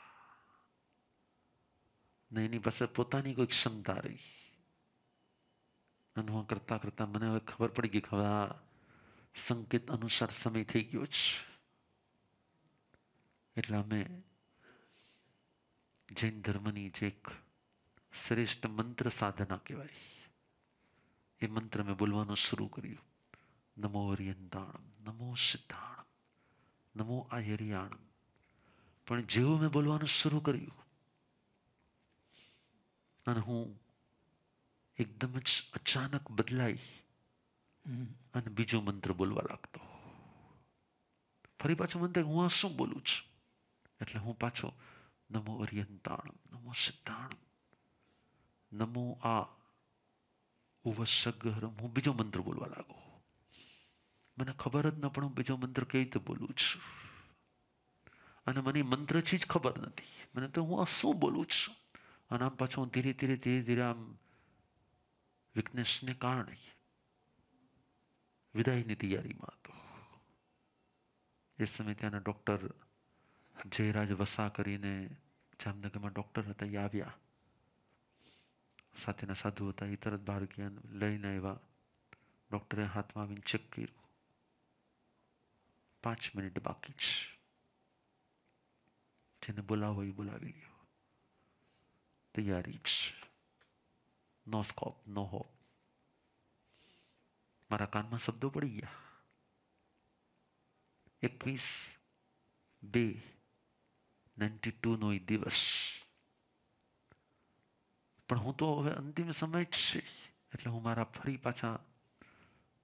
ને એની પાસે પોતાની કોઈ ક્ષમતા રહી અને હું કરતા કરતાં મને હવે ખબર પડી ગઈ કે આ સંકેત અનુસાર સમય થઈ ગયો છે એટલે અમે જૈન ધર્મની જે એક શ્રેષ્ઠ મંત્ર સાધના કહેવાય એ મંત્ર મેં બોલવાનું શરૂ કર્યું નમો હરિયંતાણમ નમો સિદ્ધાણમ નમો આયરિયાણમ પણ જેવું મેં બોલવાનું શરૂ કર્યું અને હું એકદમ જ અચાનક બદલાય અને બીજો મંત્ર બોલવા લાગતો ફરી પાછો મંત્ર હું આ શું બોલું છું એટલે હું પાછો નમો અર્યંતાણમ નમો સિદ્ધાણમ નમો આ ઉવસગ્રહરમ હું બીજો મંત્ર બોલવા લાગો મને ખબર જ ન પણ હું બીજો મંત્ર કઈ રીતે બોલું છું અને મને મંત્રથી જ ખબર નથી મને તો હું આ શું બોલું છું અને આમ પાછું ધીરે ધીરે ધીરે ધીરે આમ વીકનેસને કારણે વિદાયની તૈયારીમાં હતો એ સમયે ત્યાંના ડૉક્ટર જયરાજ વસા કરીને જામનગરમાં ડૉક્ટર હતા એ આવ્યા સાથેના સાધુ હતા એ તરત બહાર ગયા લઈને આવ્યા ડૉક્ટરે હાથમાં આવીને ચેક કર્યું પાંચ મિનિટ બાકી જ જેને બોલાવો એ બોલાવી લ્યો તૈયારી જ નો સ્કોપ નો હોપ મારા કાનમાં શબ્દો પડી ગયા એકવીસ બે નાઇન્ટી ટુનો એ દિવસ પણ હું તો હવે અંતિમ સમય જ છે એટલે હું મારા ફરી પાછા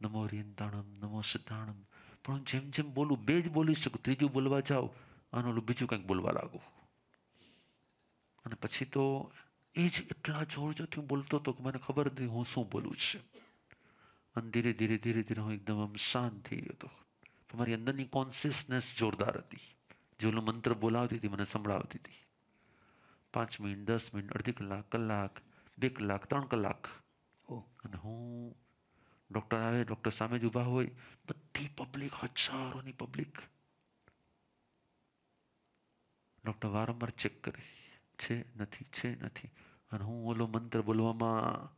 નમો રિયંતાણમ નમો સિદ્ધાણમ પણ હું જેમ જેમ બોલું બે જ બોલી શકું ત્રીજું બોલવા જાઉં અને ઓલું બીજું કંઈક બોલવા લાગું અને પછી તો એ જ એટલા જોર જોરજોરથી બોલતો હતો કે મને ખબર નથી હું શું બોલું છે અને ધીરે ધીરે ધીરે ધીરે હું એકદમ આમ શાંત થઈ ગયો હતો તો મારી અંદરની કોન્શિયસનેસ જોરદાર હતી જેલો મંત્ર બોલાવતી હતી મને સંભળાવતી હતી પાંચ મિનિટ દસ મિનિટ અડધી કલાક કલાક બે કલાક ત્રણ કલાક અને હું ડૉક્ટર આવે ડૉક્ટર સામે જ ઊભા હોય બધી પબ્લિક હજારોની પબ્લિક ડૉક્ટર વારંવાર ચેક કરી છે નથી છે નથી અને હું ઓલો મંત્ર બોલવામાં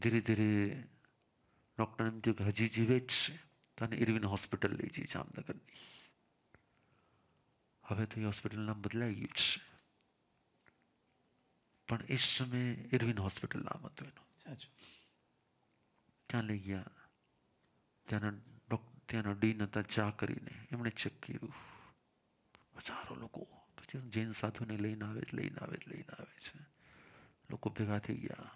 ધીરે ધીરે ડૉક્ટર એમ થયું કે હજી જીવે જ છે તને ઇરવિન હોસ્પિટલ લઈ જઈ જામનગરની હવે તો એ હોસ્પિટલ નામ બદલાઈ ગયું છે પણ એ સમયે ઇરવિન હોસ્પિટલ નામ હતું એનું ક્યાં લઈ ગયા ત્યાંના ત્યાંના ડીન હતા ચા કરીને એમણે ચેક કર્યું હજારો લોકો છે જૈન સાધુને લઈને આવે લઈને આવે લઈને આવે છે લોકો ભેગા થઈ ગયા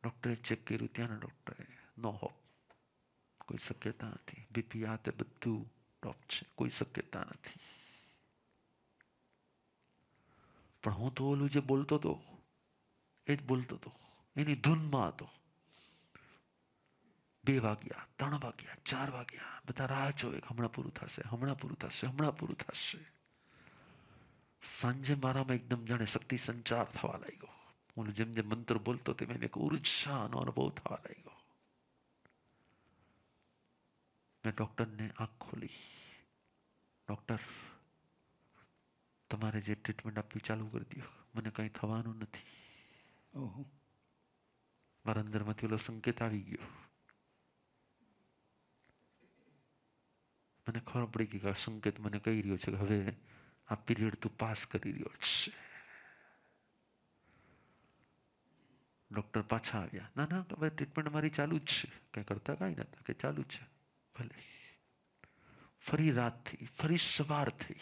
ડૉક્ટરે ચેક કર્યું ત્યાંના ડૉક્ટરે નો હોપ કોઈ શક્યતા નથી બીપી આ તે બધું ટોપ છે કોઈ શક્યતા નથી પણ હું તો ઓલું જે બોલતો હતો એ જ બોલતો હતો એની ધૂનમાં હતો બે વાગ્યા ત્રણ વાગ્યા ચાર વાગ્યા બધા રાહ જોવે હમણાં પૂરું થશે હમણાં પૂરું થશે હમણાં પૂરું થશે સાંજે મારામાં એકદમ જાણે શક્તિ સંચાર થવા લાગ્યો હું જેમ જેમ મંત્ર બોલતો તેમ એક ઉર્જાનો અનુભવ થવા લાગ્યો મેં ડૉક્ટરને આંખ ખોલી ડૉક્ટર તમારે જે ટ્રીટમેન્ટ આપવી ચાલુ કરી દો મને કંઈ થવાનું નથી મારા અંદરમાંથી ઓલો સંકેત આવી ગયો મને ખબર પડી ગઈ કે આ સંકેત મને કહી રહ્યો છે કે હવે આ પિરિયડ તું પાસ કરી રહ્યો છે ડૉક્ટર પાછા આવ્યા ના ના હવે ટ્રીટમેન્ટ મારી ચાલુ જ છે કંઈ કરતા કાંઈ નતા કે ચાલુ છે ભલે ફરી રાત થઈ ફરી સવાર થઈ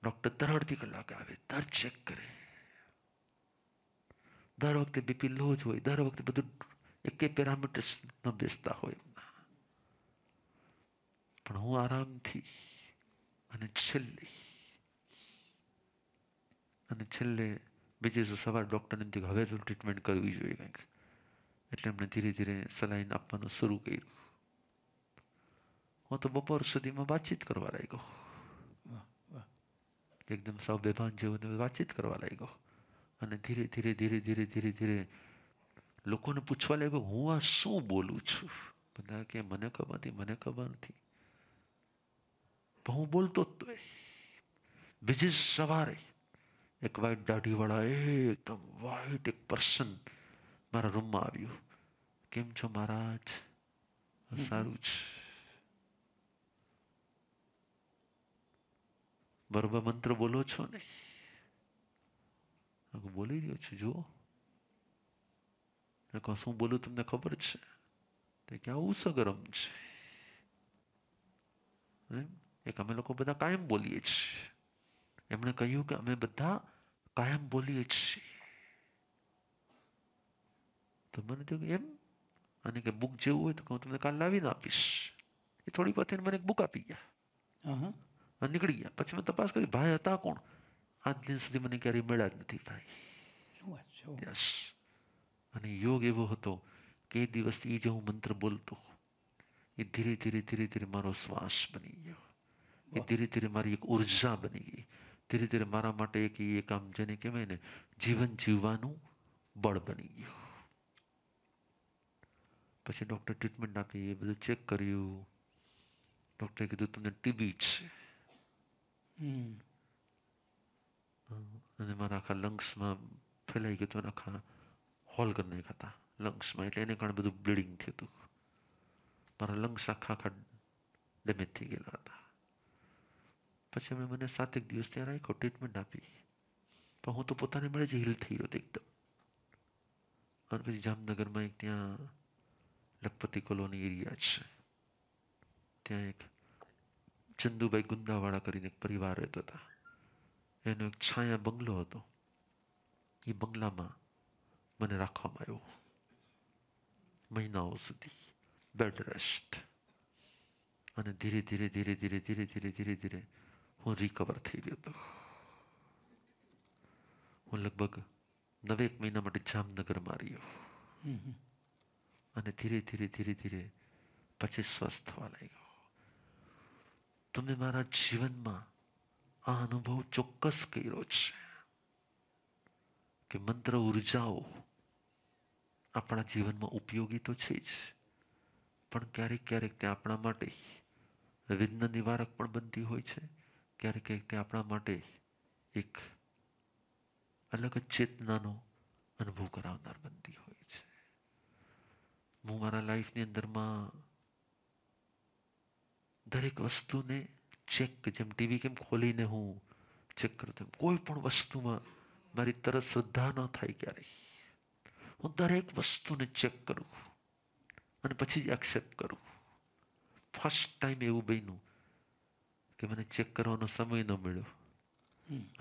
ડૉક્ટર દર અડધી કલાકે આવે દર ચેક કરે દર વખતે બીપી લો જ હોય દર વખતે બધું એકે પેરામીટર્સ ન બેસતા હોય પણ હું આરામથી અને છેલ્લી અને છેલ્લે બીજે સવાર ડૉક્ટરને એમ હવે તો ટ્રીટમેન્ટ કરવી જોઈએ કંઈક એટલે એમણે ધીરે ધીરે સલાઈન આપવાનું શરૂ કર્યું હું તો બપોર સુધીમાં વાતચીત કરવા લાગ્યો એકદમ સાવ બેભાન જેવો વાતચીત કરવા લાગ્યો અને ધીરે ધીરે ધીરે ધીરે ધીરે ધીરે લોકોને પૂછવા લાગ્યો હું આ શું બોલું છું બધા કે મને ખબર નથી મને ખબર નથી તો હું બોલતો જ તો બીજી સવારે એક વ્હાઈટ દાઢીવાળા એકદમ વ્હાઈટ એક પર્સન મારા રૂમમાં આવ્યું કેમ છો મહારાજ સારું છે બરોબર મંત્ર બોલો છો ને બોલી રહ્યો છું જુઓ કહો શું બોલું તમને ખબર છે તે કે આવું સગરમ છે એમ એક અમે લોકો બધા કાયમ બોલીએ છીએ એમણે કહ્યું કે અમે બધા કાયમ બોલીએ છીએ તો મને થયું એમ અને કે બુક જેવું હોય તો હું તમને કાલ લાવીને આપીશ એ થોડી વાર મને એક બુક આપી ગયા અને નીકળી ગયા પછી મેં તપાસ કરી ભાઈ હતા કોણ આજ દિન સુધી મને ક્યારેય મળ્યા જ નથી ભાઈ અને યોગ એવો હતો કે એ દિવસથી એ જે હું મંત્ર બોલતો એ ધીરે ધીરે ધીરે ધીરે મારો શ્વાસ બની ગયો એ ધીરે ધીરે મારી એક ઉર્જા બની ગઈ ધીરે ધીરે મારા માટે એક એક આમ જેને કહેવાય ને જીવન જીવવાનું બળ બની ગયું પછી ડૉક્ટર ટ્રીટમેન્ટ આપી એ બધું ચેક કર્યું ડૉક્ટરે કીધું તમને ટીબી છે અને મારા આખા લંગ્સમાં ફેલાઈ ગયું હતું આખા હોલ કરી નાખ્યા હતા લંગ્સમાં એટલે એને કારણે બધું બ્લીડિંગ થયું હતું મારા લંગ્સ આખા આખા ડેમેજ થઈ ગયેલા હતા પછી અમે મને સાતેક દિવસ ત્યાં રાખ્યો ટ્રીટમેન્ટ આપી પણ હું તો પોતાને મળે જ હિલ થઈ ગયો એકદમ અને પછી જામનગરમાં એક ત્યાં લખપતિ કોલોની એરિયા છે ત્યાં એક ચંદુભાઈ ગુંદાવાળા કરીને એક પરિવાર રહેતો હતા એનો એક છાયા બંગલો હતો એ બંગલામાં મને રાખવામાં આવ્યો મહિનાઓ સુધી બેડ રેસ્ટ અને ધીરે ધીરે ધીરે ધીરે ધીરે ધીરે ધીરે ધીરે હું રિકવર થઈ ગયો હું લગભગ નવેક મહિના માટે જામનગરમાં રહ્યો અને ધીરે ધીરે ધીરે ધીરે પછી સ્વસ્થ થવા લાગ્યો તમે મારા જીવનમાં આ અનુભવ ચોક્કસ કર્યો છે કે મંત્ર ઉર્જાઓ આપણા જીવનમાં ઉપયોગી તો છે જ પણ ક્યારેક ક્યારેક તે આપણા માટે વિઘ્ન નિવારક પણ બનતી હોય છે ક્યારેક ક્યારેક તે આપણા માટે એક અલગ જ ચેતનાનો અનુભવ કરાવનાર બનતી હોય છે હું મારા લાઈફની અંદરમાં દરેક વસ્તુને ચેક જેમ ટીવી કેમ ખોલીને હું ચેક કરું કરતો કોઈ પણ વસ્તુમાં મારી તરત શ્રદ્ધા ન થાય ક્યારેય હું દરેક વસ્તુને ચેક કરું અને પછી જ એક્સેપ્ટ કરું ફર્સ્ટ ટાઈમ એવું બન્યું કે મને ચેક કરવાનો સમય ન મળ્યો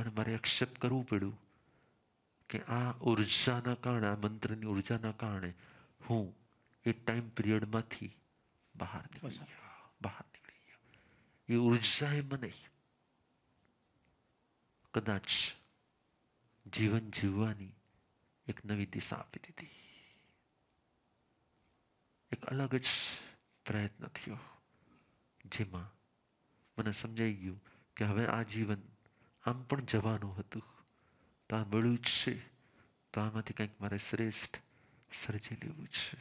અને મારે એક્સેપ્ટ કરવું પડ્યું કે આ ઉર્જાના કારણે આ મંત્રની ઉર્જાના કારણે હું એ ટાઈમ પિરિયડમાંથી બહાર નીકળી બહાર નીકળી ગયો એ ઉર્જાએ મને કદાચ જીવન જીવવાની એક નવી દિશા આપી દીધી એક અલગ જ પ્રયત્ન થયો જેમાં મને સમજાઈ ગયું કે હવે આ જીવન આમ પણ જવાનું હતું તો આ મળ્યું જ છે તો આમાંથી કંઈક મારે શ્રેષ્ઠ સર્જી લેવું છે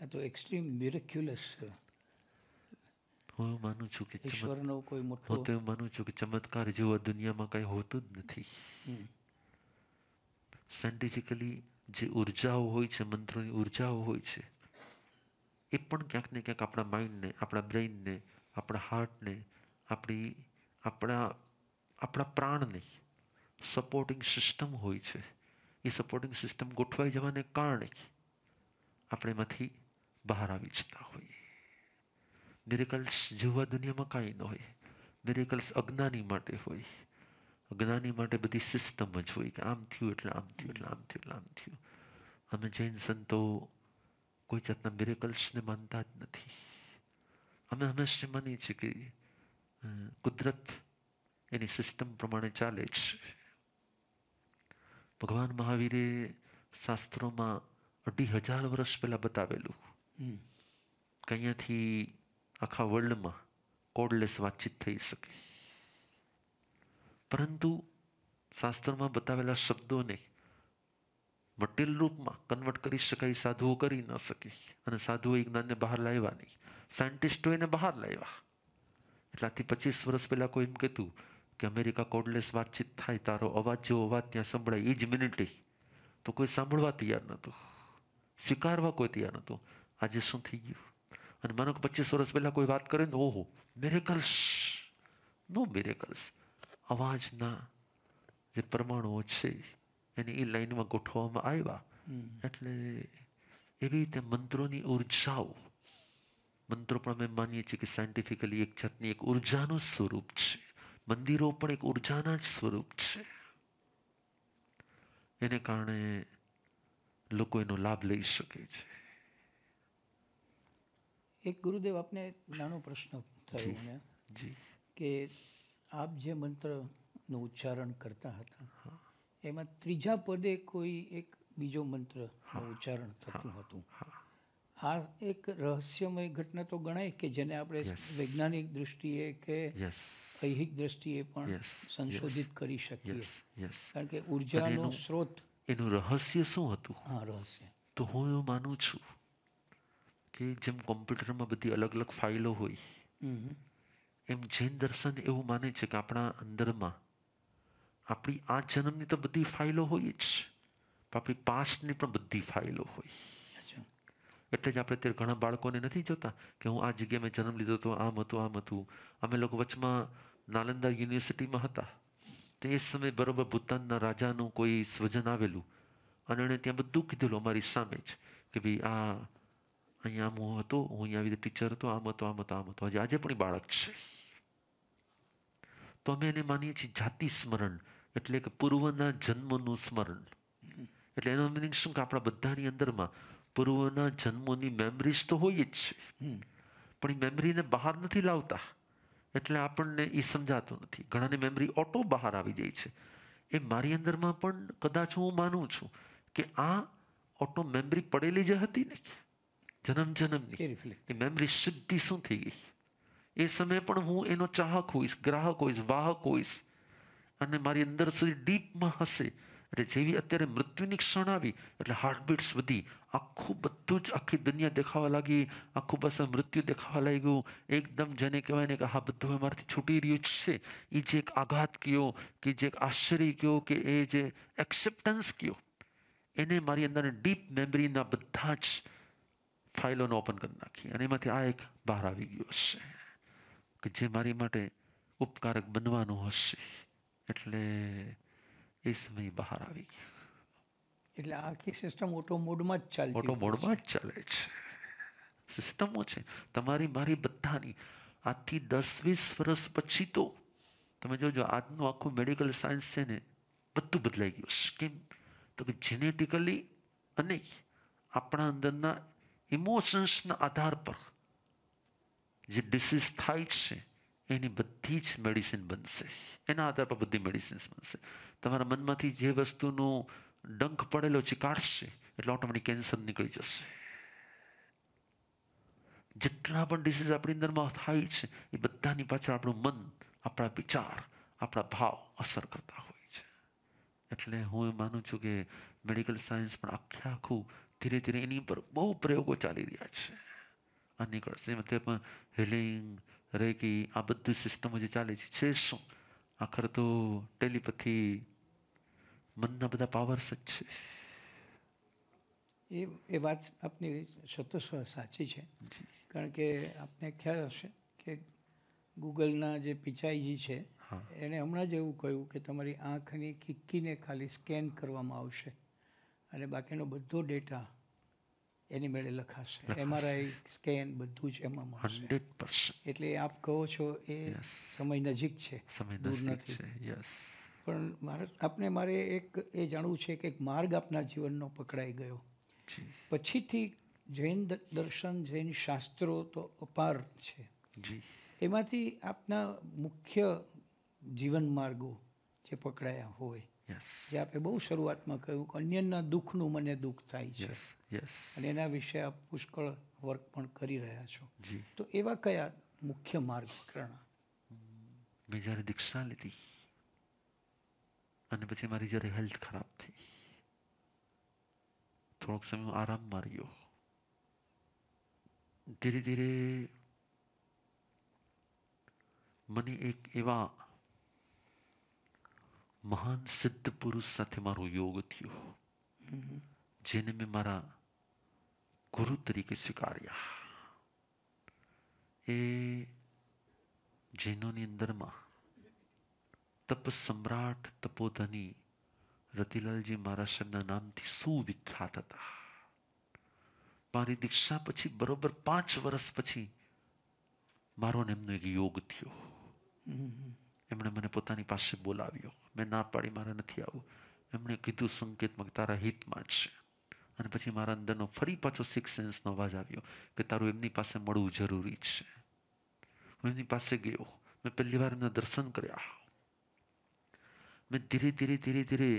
આ તો એક્સ્ટ્રીમ મિરેક્યુલસ છે હું માનું છું કે ઈશ્વરનો કોઈ મોટો હું તો માનું છું કે ચમત્કાર જેવો દુનિયામાં કંઈ હોતું જ નથી સાયન્ટિફિકલી જે ઉર્જાઓ હોય છે મંત્રોની ઉર્જાઓ હોય છે એ પણ ક્યાંક ને ક્યાંક આપણા માઇન્ડને આપણા બ્રેઇનને આપણા હાર્ટને આપણી આપણા આપણા પ્રાણને સપોર્ટિંગ સિસ્ટમ હોય છે એ સપોર્ટિંગ સિસ્ટમ ગોઠવાઈ જવાને કારણે આપણે એમાંથી બહાર આવી જતા હોઈએ મિરેકલ્સ જેવા દુનિયામાં કાંઈ ન હોય મિરેકલ્સ અજ્ઞાની માટે હોય અજ્ઞાની માટે બધી સિસ્ટમ જ હોય કે આમ થયું એટલે આમ થયું એટલે આમ થયું એટલે આમ થયું અમે જૈન સંતો કોઈ જાતના મિરેકલ્સને માનતા જ નથી અમે હંમેશા માનીએ છીએ કે કુદરત એની સિસ્ટમ પ્રમાણે ચાલે છે ભગવાન મહાવીરે શાસ્ત્રોમાં અઢી હજાર વર્ષ પહેલાં બતાવેલું કે અહીંયાથી આખા વર્લ્ડમાં કોડલેસ વાતચીત થઈ શકે પરંતુ શાસ્ત્રોમાં બતાવેલા શબ્દોને મટિલ રૂપમાં કન્વર્ટ કરી શકાય સાધુઓ કરી ન શકે અને સાધુઓ એ જ્ઞાનને બહાર લાવ્યા નહીં સાયન્ટિસ્ટો એને બહાર લાવ્યા એટલાથી પચીસ વર્ષ પહેલાં કોઈ એમ કહેતું કે અમેરિકા કોડલેસ વાતચીત થાય તારો અવાજ જો અવાજ ત્યાં સંભળાય એ જ મિનિટે તો કોઈ સાંભળવા તૈયાર નહોતું સ્વીકારવા કોઈ તૈયાર નહોતું આજે શું થઈ ગયું અને માનો કે પચીસ વર્ષ પહેલાં કોઈ વાત કરે ને ઓહો મેરેકલ્સ નો મેરેકલ્સ અવાજના જે પરમાણુઓ છે એને એ લાઈનમાં ગોઠવવામાં આવ્યા એટલે એવી રીતે મંત્રોની ઉર્જાઓ મંત્રો પણ અમે માનીએ છીએ કે સાયન્ટિફિકલી એક જાતની એક ઉર્જાનું સ્વરૂપ છે મંદિરો પણ એક ઉર્જાના જ સ્વરૂપ છે એને કારણે લોકો એનો લાભ લઈ શકે છે એક ગુરુદેવ આપને નાનો પ્રશ્ન થયો મને કે આપ જે મંત્રનું ઉચ્ચારણ કરતા હતા એમાં ત્રીજા પદે કોઈ એક બીજો મંત્ર ઉચ્ચારણ થતું હતું આ એક રહસ્યમય ઘટના તો ગણાય કે જેને આપણે વૈજ્ઞાનિક દૃષ્ટિએ કે ઐહિક દ્રષ્ટિએ પણ સંશોધિત કરી શકીએ કારણ કે ઉર્જાનો સ્ત્રોત એનું રહસ્ય શું હતું હા રહસ્ય તો હું એવું માનું છું કે જેમ કોમ્પ્યુટરમાં બધી અલગ અલગ ફાઇલો હોય એમ જૈન દર્શન એવું માને છે કે આપણા અંદરમાં આપણી આ જન્મની તો બધી ફાઇલો હોય જ આપણી પાસ્ટની પણ બધી ફાઇલો હોય એટલે જ આપણે અત્યારે ઘણા બાળકોને નથી જોતા કે હું આ જગ્યાએ મેં જન્મ લીધો હતો આમ હતું આમ હતું અમે લોકો વચમાં નાલંદા યુનિવર્સિટીમાં હતા તે સમયે બરોબર ભૂતાનના રાજાનું કોઈ સ્વજન આવેલું અને એણે ત્યાં બધું કીધેલું અમારી સામે જ કે ભાઈ આ અહીંયા હું હતો હું અહીંયા આવી ટીચર હતો આમ હતો આમ હતો આમ હતો હજી આજે પણ બાળક છે તો અમે એને માનીએ છીએ જાતિ સ્મરણ એટલે કે પૂર્વના જન્મનું સ્મરણ એટલે એનો મિનિંગ શું કે આપણા બધાની અંદરમાં પૂર્વના જન્મોની મેમરીઝ તો હોય જ છે પણ એ મેમરીને બહાર નથી લાવતા એટલે આપણને એ સમજાતું નથી ઘણાની મેમરી ઓટો બહાર આવી જાય છે એ મારી અંદરમાં પણ કદાચ હું માનું છું કે આ ઓટો મેમરી પડેલી જે હતી ને જન્મ જન્મની એ મેમરી શુદ્ધિ શું થઈ ગઈ એ સમયે પણ હું એનો ચાહક હોઈશ ગ્રાહક હોઈશ વાહક હોઈશ અને મારી અંદર સુધી ડીપમાં હશે એટલે જેવી અત્યારે મૃત્યુની ક્ષણ આવી એટલે હાર્ટબીટ્સ વધી આખું બધું જ આખી દુનિયા દેખાવા લાગી આખું બસ મૃત્યુ દેખાવા લાગ્યું એકદમ જેને કહેવાય ને કે હા બધું અમારાથી છૂટી રહ્યું છે એ જે એક આઘાત કયો કે જે એક આશ્ચર્ય કયો કે એ જે એક્સેપ્ટન્સ કયો એને મારી અંદર ડીપ મેમરીના બધા જ ફાઇલોને ઓપન કરી નાખી અને એમાંથી આ એક બહાર આવી ગયો હશે કે જે મારી માટે ઉપકારક બનવાનું હશે એટલે એ સમય બહાર આવી ગયો એટલે આખી સિસ્ટમ ઓટો મોડમાં જ ચાલે ઓટો મોડમાં જ ચાલે છે સિસ્ટમો છે તમારી મારી બધાની આજથી દસ વીસ વર્ષ પછી તો તમે જોજો આજનું આખું મેડિકલ સાયન્સ છે ને બધું બદલાઈ ગયું કેમ તો કે જેનેટિકલી અને આપણા અંદરના ઇમોશન્સના આધાર પર જે ડિસીઝ થાય છે એની બધી જ મેડિસિન બનશે એના આધાર પર બધી મેડિસિન્સ બનશે તમારા મનમાંથી જે વસ્તુનો ડંખ પડેલો છે કાઢશે એટલે ઓટોમેટિક કેન્સર નીકળી જશે જેટલા પણ ડિસીઝ આપણી અંદરમાં થાય છે એ બધાની પાછળ આપણું મન આપણા વિચાર આપણા ભાવ અસર કરતા હોય છે એટલે હું એ માનું છું કે મેડિકલ સાયન્સ પણ આખે આખું ધીરે ધીરે એની પર બહુ પ્રયોગો ચાલી રહ્યા છે આ નીકળશે પણ હિલિંગ રહેકી આ બધું સિસ્ટમ જે ચાલે છે શું આખર તો ટેલિપથી મનના બધા પાવર્સ જ છે એ એ વાત આપની સતોસ્વ સાચી છે કારણ કે આપને ખ્યાલ હશે કે ગૂગલના જે પિચાઈજી છે એણે હમણાં જ એવું કહ્યું કે તમારી આંખની કિક્કીને ખાલી સ્કેન કરવામાં આવશે અને બાકીનો બધો ડેટા એની મેળે લખાશે એમઆરઆઈ સ્કેન બધું જ એમાં મળશે એટલે આપ કહો છો એ સમય નજીક છે દૂર નથી પણ મારે આપને મારે એક એ જાણવું છે કે એક માર્ગ આપના જીવનનો પકડાઈ ગયો પછીથી જૈન દર્શન જૈન શાસ્ત્રો તો અપાર છે એમાંથી આપના મુખ્ય જીવન માર્ગો જે પકડાયા હોય જે આપણે બહુ શરૂઆતમાં કહ્યું કે અન્યના દુઃખનું મને દુઃખ થાય છે અને એના વિશે આપ પુષ્કળ વર્ક પણ કરી રહ્યા છો તો એવા કયા મુખ્ય માર્ગ પ્રેરણા મેં જ્યારે દીક્ષા લીધી અને પછી મારી જ્યારે હેલ્થ ખરાબ થઈ થોડોક સમય આરામ માર્યો ધીરે ધીરે મને એક એવા મહાન સિદ્ધ પુરુષ સાથે મારો યોગ થયો જેને મેં મારા ગુરુ તરીકે સ્વીકાર્યા એ જૈનોની અંદરમાં તપ સમ્રાટ તપોધની રતિલાલજી મારા શબ્દના નામથી સુવિખ્યાત હતા મારી દીક્ષા પછી બરોબર પાંચ વર્ષ પછી મારો ને એમનો એક યોગ થયો એમણે મને પોતાની પાસે બોલાવ્યો મેં ના પાડી મારે નથી આવું એમણે કીધું સંકેત તારા હિતમાં જ છે અને પછી મારા અંદરનો ફરી પાછો સિક્સ સેન્સનો અવાજ આવ્યો કે તારું એમની પાસે મળવું જરૂરી છે હું એમની પાસે ગયો મેં પહેલી વાર એમના દર્શન કર્યા મેં ધીરે ધીરે ધીરે ધીરે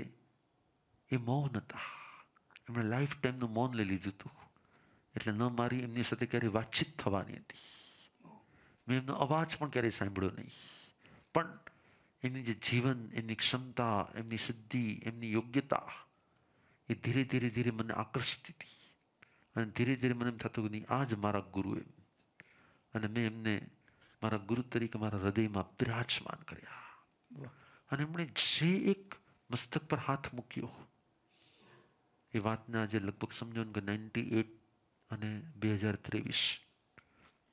એ મૌન હતા એમણે લાઈફ ટાઈમનું મૌન લઈ લીધું હતું એટલે ન મારી એમની સાથે ક્યારેય વાતચીત થવાની હતી મેં એમનો અવાજ પણ ક્યારેય સાંભળ્યો નહીં પણ એમની જે જીવન એમની ક્ષમતા એમની સિદ્ધિ એમની યોગ્યતા એ ધીરે ધીરે ધીરે મને આકર્ષતી હતી અને ધીરે ધીરે મને એમ થતું કે નહીં આ જ મારા ગુરુ એમ અને મેં એમને મારા ગુરુ તરીકે મારા હૃદયમાં બિરાજમાન કર્યા અને એમણે જે એક મસ્તક પર હાથ મૂક્યો એ વાતને આજે લગભગ સમજો ને કે નાઇન્ટી એટ અને બે હજાર ત્રેવીસ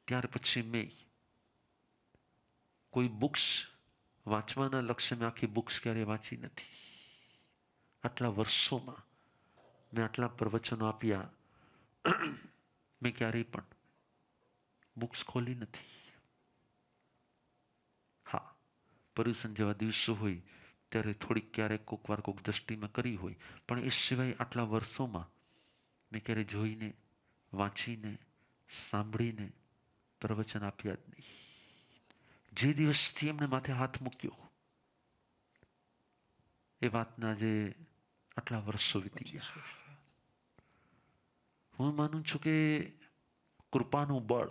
ત્યાર પછી મેં કોઈ બુક્સ વાંચવાના લક્ષ્ય મેં આખી બુક્સ ક્યારેય વાંચી નથી આટલા વર્ષોમાં મેં આટલા પ્રવચનો આપ્યા મેં ક્યારેય પણ બુક્સ ખોલી નથી હા પર્યુષણ જેવા દિવસો હોય ત્યારે થોડીક ક્યારેક કોઈક વાર કોઈક દ્રષ્ટિમાં કરી હોય પણ એ સિવાય આટલા વર્ષોમાં મેં ક્યારેય જોઈને વાંચીને સાંભળીને પ્રવચન આપ્યા જ નહીં જે દિવસથી એમને માથે હાથ મૂક્યો એ વાતના જે આટલા વર્ષો વીતી ગયા હું માનું છું કે કૃપાનું બળ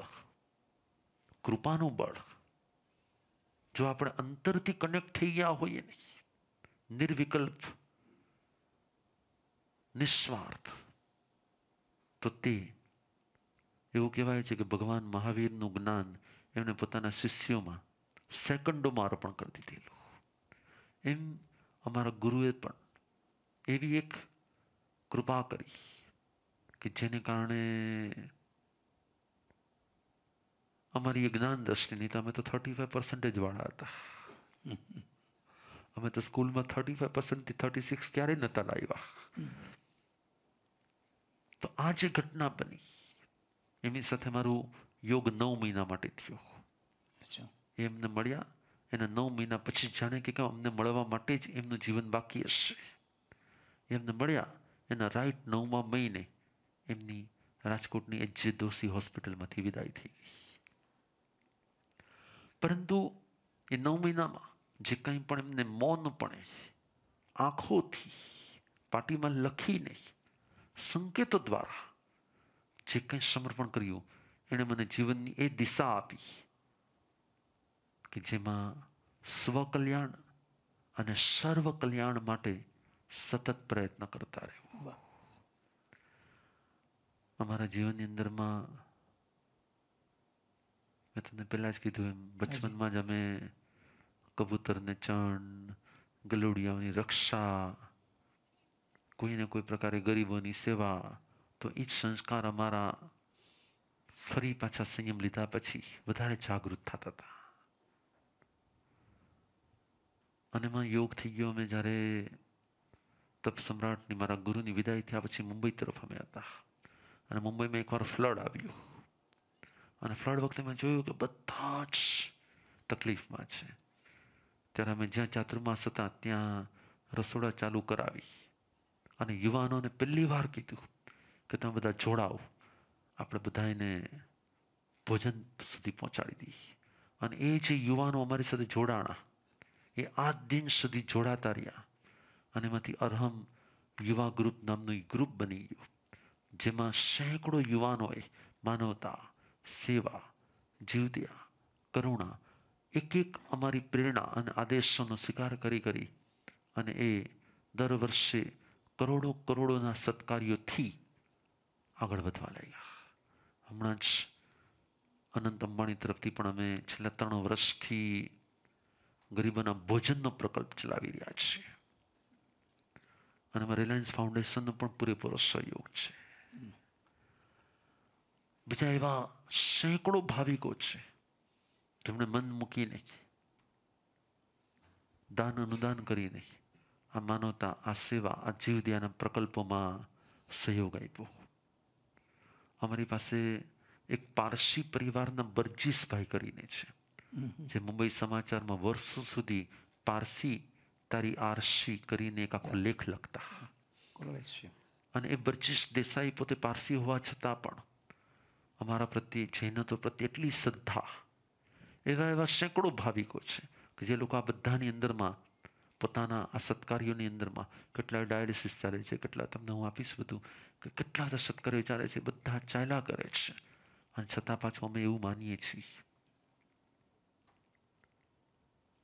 કૃપાનું બળ જો આપણે અંતરથી કનેક્ટ થઈ ગયા હોઈએ નહીં નિર્વિકલ્પ નિસ્વાર્થ તો તે એવું કહેવાય છે કે ભગવાન મહાવીરનું જ્ઞાન એમને પોતાના શિષ્યોમાં સેકન્ડોમાં અર્પણ કરી દીધેલું એમ અમારા ગુરુએ પણ એવી એક કૃપા કરી કે જેને કારણે અમારી જ્ઞાન દ્રષ્ટિની તો અમે તો થર્ટી ફાઈવ વાળા હતા અમે તો સ્કૂલમાં થર્ટી ફાઈવ પર્સન્ટથી થર્ટી સિક્સ ક્યારેય નહોતા લાવ્યા તો આ જે ઘટના બની એમની સાથે મારું યોગ નવ મહિના માટે થયો એ એમને મળ્યા એના નવ મહિના પછી જાણે કે અમને મળવા માટે જ એમનું જીવન બાકી હશે એમને મળ્યા એના રાઈટ નવમા મહિને એમની રાજકોટની એચજે દોશી હોસ્પિટલમાંથી વિદાય થઈ ગઈ પરંતુ એ નવ મહિનામાં જે કંઈ પણ એમને મૌનપણે આંખોથી પાટીમાં લખીને સંકેતો દ્વારા જે કંઈ સમર્પણ કર્યું એણે મને જીવનની એ દિશા આપી કે જેમાં સ્વકલ્યાણ અને સર્વ કલ્યાણ માટે સતત પ્રયત્ન કરતા રહ્યો અમારા જીવનની અંદરમાં મેં તમને પહેલાં જ કીધું એમ બચપનમાં જ અમે કબૂતરને ચણ ગલુડિયાઓની રક્ષા કોઈને કોઈ પ્રકારે ગરીબોની સેવા તો એ જ સંસ્કાર અમારા ફરી પાછા સંયમ લીધા પછી વધારે જાગૃત થતા હતા અને એમાં યોગ થઈ ગયો અમે જ્યારે તપ સમ્રાટની મારા ગુરુની વિદાય થયા પછી મુંબઈ તરફ અમે હતા અને મુંબઈમાં એકવાર ફ્લડ આવ્યું અને ફ્લડ વખતે મેં જોયું કે બધા જ તકલીફમાં છે ત્યારે અમે જ્યાં ચાતુર્માસ હતા ત્યાં રસોડા ચાલુ કરાવી અને યુવાનોને પહેલી વાર કીધું કે તમે બધા જોડાઓ આપણે બધાને ભોજન સુધી પહોંચાડી દઈએ અને એ જે યુવાનો અમારી સાથે જોડાણા એ આ દિન સુધી જોડાતા રહ્યા અને એમાંથી અરહમ યુવા ગ્રુપ નામનું ગ્રુપ બની ગયું જેમાં સેંકડો યુવાનોએ માનવતા સેવા જીવદયા કરુણા એક એક અમારી પ્રેરણા અને આદેશોનો સ્વીકાર કરી કરી અને એ દર વર્ષે કરોડો કરોડોના સત્કાર્યોથી આગળ વધવા લાગ્યા હમણાં જ અનંત અંબાણી તરફથી પણ અમે છેલ્લા ત્રણ વર્ષથી ગરીબોના ભોજનનો પ્રકલ્પ ચલાવી રહ્યા છીએ અને અમારે રિલાયન્સ ફાઉન્ડેશનનો પણ પૂરેપૂરો સહયોગ છે બધા એવા સેંકડો ભાવિકો છે તેમણે મન મૂકી નહીં દાન અનુદાન કરી નાખી આ માનવતા આ સેવા આ જીવદયાના પ્રકલ્પોમાં સહયોગ આપ્યો અમારી પાસે એક પારસી પરિવારના બરજીસભાઈ કરીને છે જે મુંબઈ સમાચારમાં વર્ષો સુધી પારસી તારી આરસી કરીને એક આખો લેખ લખતા અને એ બરજીસ દેસાઈ પોતે પારસી હોવા છતાં પણ અમારા પ્રત્યે જૈનતો પ્રત્યે એટલી શ્રદ્ધા એવા એવા સેંકડો ભાવિકો છે કે જે લોકો આ બધાની અંદરમાં પોતાના આ સત્કાર્યોની અંદરમાં કેટલા ડાયાલિસિસ ચાલે છે કેટલા તમને હું આપીશ બધું કે કેટલા બધા સત્કાર્યો ચાલે છે બધા ચાલ્યા કરે છે અને છતાં પાછું અમે એવું માનીએ છીએ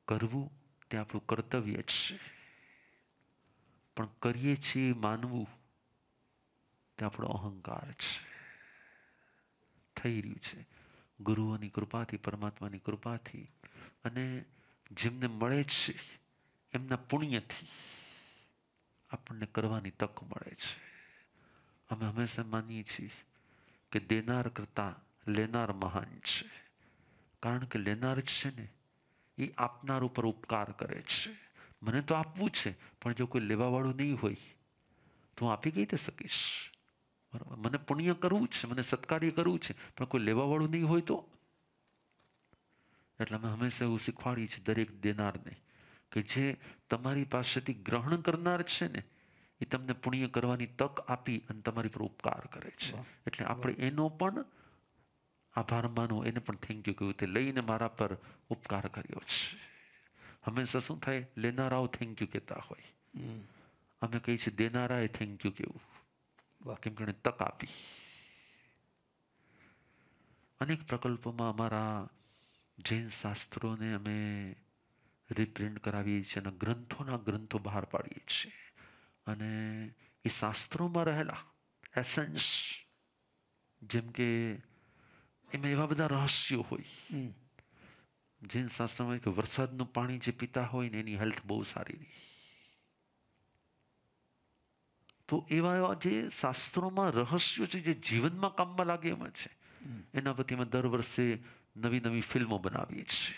કરવું તે આપણું કર્તવ્ય છે પણ કરીએ છીએ માનવું તે આપણો અહંકાર છે થઈ રહ્યું છે ગુરુઓની કૃપાથી પરમાત્માની કૃપાથી અને જેમને મળે છે એમના પુણ્યથી આપણને કરવાની તક મળે છે અમે હંમેશા માનીએ છીએ કે દેનાર કરતાં લેનાર મહાન છે કારણ કે લેનાર છે ને એ આપનાર ઉપર ઉપકાર કરે છે મને તો આપવું છે પણ જો કોઈ લેવાવાળું નહીં હોય તો હું આપી કઈ રીતે શકીશ બરાબર મને પુણ્ય કરવું છે મને સત્કાર્ય કરવું છે પણ કોઈ લેવાવાળું નહીં હોય તો એટલે અમે હંમેશા એવું શીખવાડીએ છીએ દરેક દેનારને કે જે તમારી પાસેથી ગ્રહણ કરનાર છે ને એ તમને પુણ્ય કરવાની તક આપી અને તમારી પર ઉપકાર કરે છે એટલે આપણે એનો પણ આભાર માનો એને પણ થેન્ક યુ કહ્યું તે લઈને મારા પર ઉપકાર કર્યો છે હંમેશા શું થાય લેનારાઓ થેન્ક યુ કહેતા હોય અમે કહીએ છીએ દેનારાએ થેન્ક યુ કહેવું વાક્યમ ગણે તક આપી અનેક પ્રકલ્પોમાં અમારા જૈન શાસ્ત્રોને અમે રિપ્રિન્ટ કરાવીએ છીએ અને ગ્રંથોના ગ્રંથો બહાર પાડીએ છીએ અને એ શાસ્ત્રોમાં રહેલા એસેન્સ જેમ કે એમાં એવા બધા રહસ્યો હોય જૈન શાસ્ત્રમાં કે વરસાદનું પાણી જે પીતા હોય ને એની હેલ્થ બહુ સારી રહી તો એવા એવા જે શાસ્ત્રોમાં રહસ્યો છે જે જીવનમાં કામમાં લાગે એમાં છે એના પ્રત્યે અમે દર વર્ષે નવી નવી ફિલ્મો બનાવીએ છીએ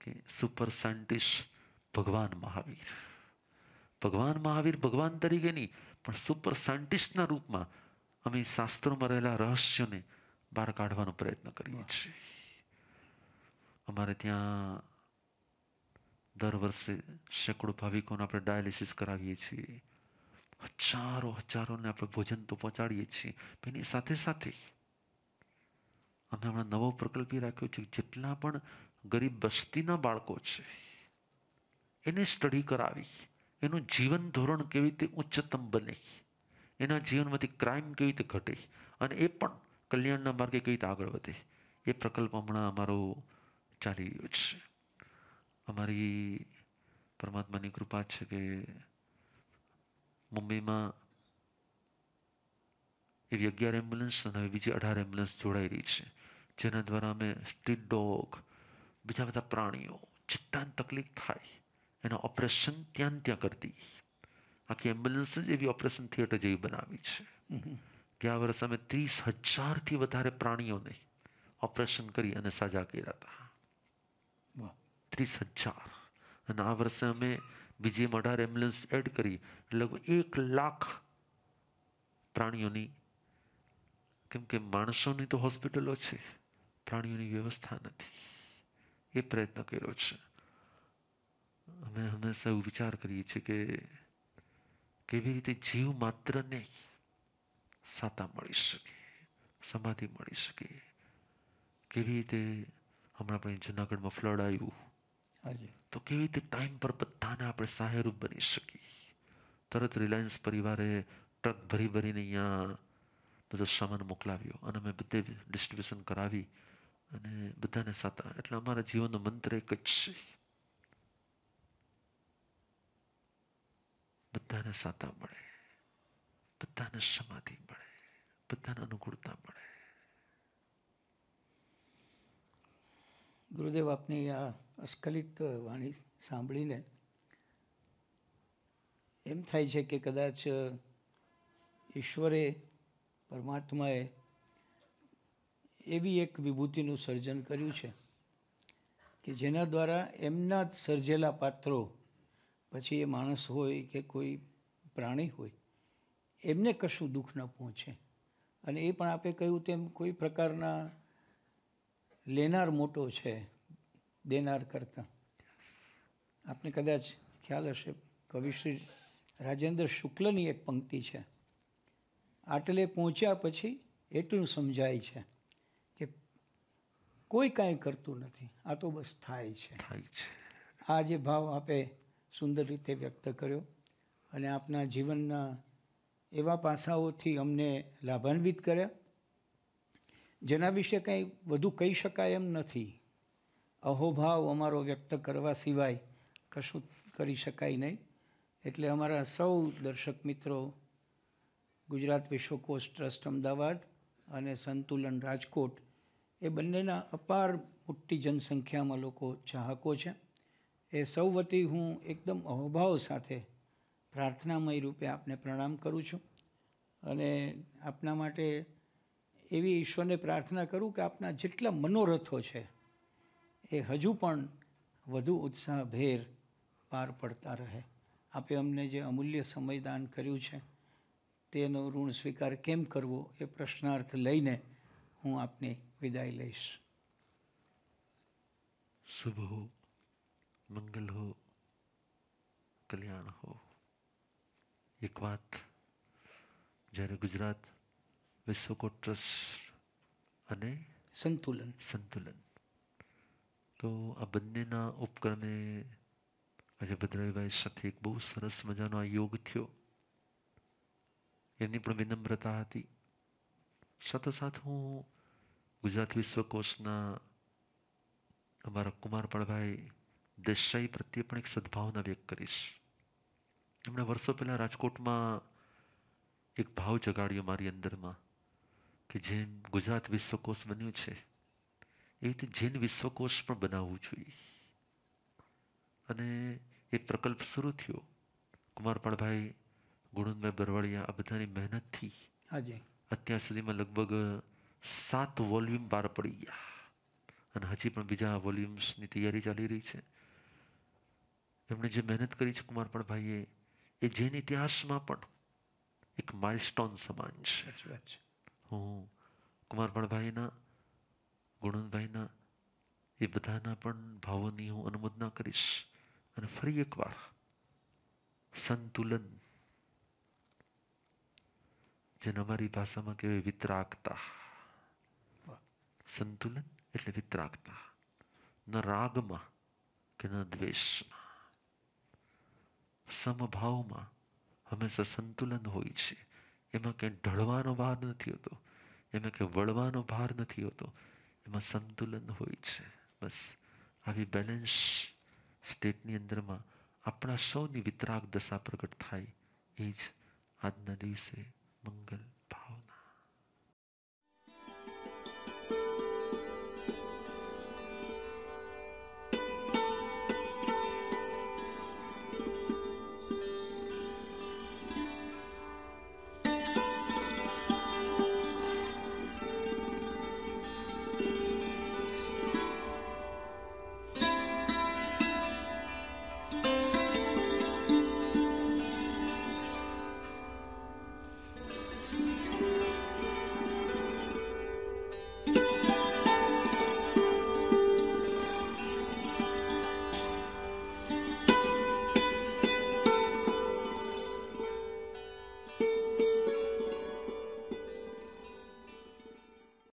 કે સુપર સાયન્ટિસ્ટ ભગવાન મહાવીર ભગવાન મહાવીર ભગવાન તરીકે નહીં પણ સુપર સાયન્ટિસ્ટના રૂપમાં અમે શાસ્ત્રોમાં રહેલા રહસ્યોને બહાર કાઢવાનો પ્રયત્ન કરીએ છીએ અમારે ત્યાં દર વર્ષે સેંકડો ભાવિકોને આપણે ડાયાલિસિસ કરાવીએ છીએ હજારો હજારોને આપણે ભોજન તો પહોંચાડીએ છીએ એની સાથે સાથે અમે હમણાં નવો પ્રકલ્પ રાખ્યો છે જેટલા પણ ગરીબ બસ્તીના બાળકો છે એને સ્ટડી કરાવી એનું જીવન ધોરણ કેવી રીતે ઉચ્ચતમ બને એના જીવનમાંથી ક્રાઇમ કેવી રીતે ઘટે અને એ પણ કલ્યાણના માર્ગે કેવી રીતે આગળ વધે એ પ્રકલ્પ હમણાં અમારો ચાલી રહ્યો છે અમારી પરમાત્માની કૃપા છે કે મુંબઈમાં એવી અગિયાર એમ્બ્યુલન્સ અને હવે બીજી અઢાર એમ્બ્યુલન્સ જોડાઈ રહી છે જેના દ્વારા અમે સ્ટ્રીટ ડોગ બીજા બધા પ્રાણીઓ જેટલાને તકલીફ થાય એના ઓપરેશન ત્યાં ત્યાં કરતી આખી એમ્બ્યુલન્સ જ એવી ઓપરેશન થિયેટર જેવી બનાવી છે કે આ વર્ષે અમે ત્રીસ હજારથી વધારે પ્રાણીઓને ઓપરેશન કરી અને સાજા કર્યા હતા ત્રીસ હજાર અને આ વર્ષે અમે બીજી અઢાર એમ્બ્યુલન્સ એડ કરી એટલે એક લાખ પ્રાણીઓની કેમ કે માણસોની તો હોસ્પિટલો છે પ્રાણીઓની વ્યવસ્થા નથી એ પ્રયત્ન કર્યો છે અમે હંમેશા એવું વિચાર કરીએ છીએ કે કેવી રીતે જીવ માત્રને સાતા મળી શકે સમાધિ મળી શકે કેવી રીતે હમણાં આપણે જૂનાગઢમાં ફ્લડ આવ્યું તો કેવી રીતે ટાઈમ પર બધાને આપણે સહાયરૂપ બની શકીએ તરત રિલાયન્સ પરિવારે ટ્રક ભરી ભરીને અહીંયા બધો સામાન મોકલાવ્યો અને અમે બધે ડિસ્ટ્રીબ્યુશન કરાવી અને બધાને સાતા એટલે અમારા જીવનનો મંત્ર એક જ છે બધાને સાતા મળે બધાને સમાધિ મળે બધાને અનુકૂળતા મળે ગુરુદેવ આપની આ અસ્ખલિત વાણી સાંભળીને એમ થાય છે કે કદાચ ઈશ્વરે પરમાત્માએ એવી એક વિભૂતિનું સર્જન કર્યું છે કે જેના દ્વારા એમના સર્જેલા પાત્રો પછી એ માણસ હોય કે કોઈ પ્રાણી હોય એમને કશું દુઃખ ન પહોંચે અને એ પણ આપે કહ્યું તેમ કોઈ પ્રકારના લેનાર મોટો છે દેનાર કરતાં આપને કદાચ ખ્યાલ હશે કવિશ્રી રાજેન્દ્ર શુક્લની એક પંક્તિ છે આટલે પહોંચ્યા પછી એટલું સમજાય છે કે કોઈ કાંઈ કરતું નથી આ તો બસ થાય છે આ જે ભાવ આપે સુંદર રીતે વ્યક્ત કર્યો અને આપના જીવનના એવા પાસાઓથી અમને લાભાન્વિત કર્યા જેના વિશે કંઈ વધુ કહી શકાય એમ નથી અહોભાવ અમારો વ્યક્ત કરવા સિવાય કશું કરી શકાય નહીં એટલે અમારા સૌ દર્શક મિત્રો ગુજરાત વિશ્વકોશ ટ્રસ્ટ અમદાવાદ અને સંતુલન રાજકોટ એ બંનેના અપાર મોટી જનસંખ્યામાં લોકો ચાહકો છે એ સૌ વતી હું એકદમ અહોભાવ સાથે પ્રાર્થનામય રૂપે આપને પ્રણામ કરું છું અને આપના માટે એવી ઈશ્વરને પ્રાર્થના કરું કે આપના જેટલા મનોરથો છે એ હજુ પણ વધુ ઉત્સાહભેર પાર પડતા રહે આપે અમને જે અમૂલ્ય સમયદાન કર્યું છે તેનો ઋણ સ્વીકાર કેમ કરવો એ પ્રશ્નાર્થ લઈને હું આપની વિદાય લઈશ શુભ હો મંગલ હો કલ્યાણ હો એક વાત જ્યારે ગુજરાત વિશ્વ કો ટ્રસ્ટ અને સંતુલન સંતુલન તો આ બંનેના ઉપક્રમે આજે ભદ્રાઈભાઈ સાથે એક બહુ સરસ મજાનો આ યોગ થયો એમની પણ વિનમ્રતા હતી સાથોસાથ હું ગુજરાત વિશ્વકોશના અમારા કુમાર પળભાઈ દેસાઈ પ્રત્યે પણ એક સદભાવના વ્યક્ત કરીશ એમણે વર્ષો પહેલાં રાજકોટમાં એક ભાવ જગાડ્યો મારી અંદરમાં કે જેમ ગુજરાત વિશ્વકોશ બન્યું છે એવી રીતે જૈન વિશ્વકોશ પણ બનાવવું જોઈએ અને એ પ્રકલ્પ શરૂ થયો કુમારપાળભાઈ ગુણનભાઈ બરવાડિયા આ બધાની મહેનતથી અત્યાર સુધીમાં લગભગ સાત વોલ્યુમ બહાર પડી ગયા અને હજી પણ બીજા વોલ્યુમ્સની તૈયારી ચાલી રહી છે એમણે જે મહેનત કરી છે કુમારપાળભાઈએ એ જૈન ઇતિહાસમાં પણ એક માઇલસ્ટોન સમાન છે હું કુમારપાળભાઈના ગુણનભાઈના એ બધાના પણ ભાવોની હું અનુમોદના કરીશ અને ફરી એકવાર સંતુલન જેને અમારી ભાષામાં કહેવાય વિતરાગતા સંતુલન એટલે વિતરાગતા ન રાગમાં કે ન દ્વેષમાં સમભાવમાં હંમેશા સંતુલન હોય છે એમાં કંઈ ઢળવાનો ભાર નથી હોતો એમાં કંઈ વળવાનો ભાર નથી હોતો એમાં સંતુલન હોય છે બસ આવી બેલેન્સ સ્ટેટની અંદરમાં આપણા સૌની વિતરાગ દશા પ્રગટ થાય એ જ આજના દિવસે મંગલ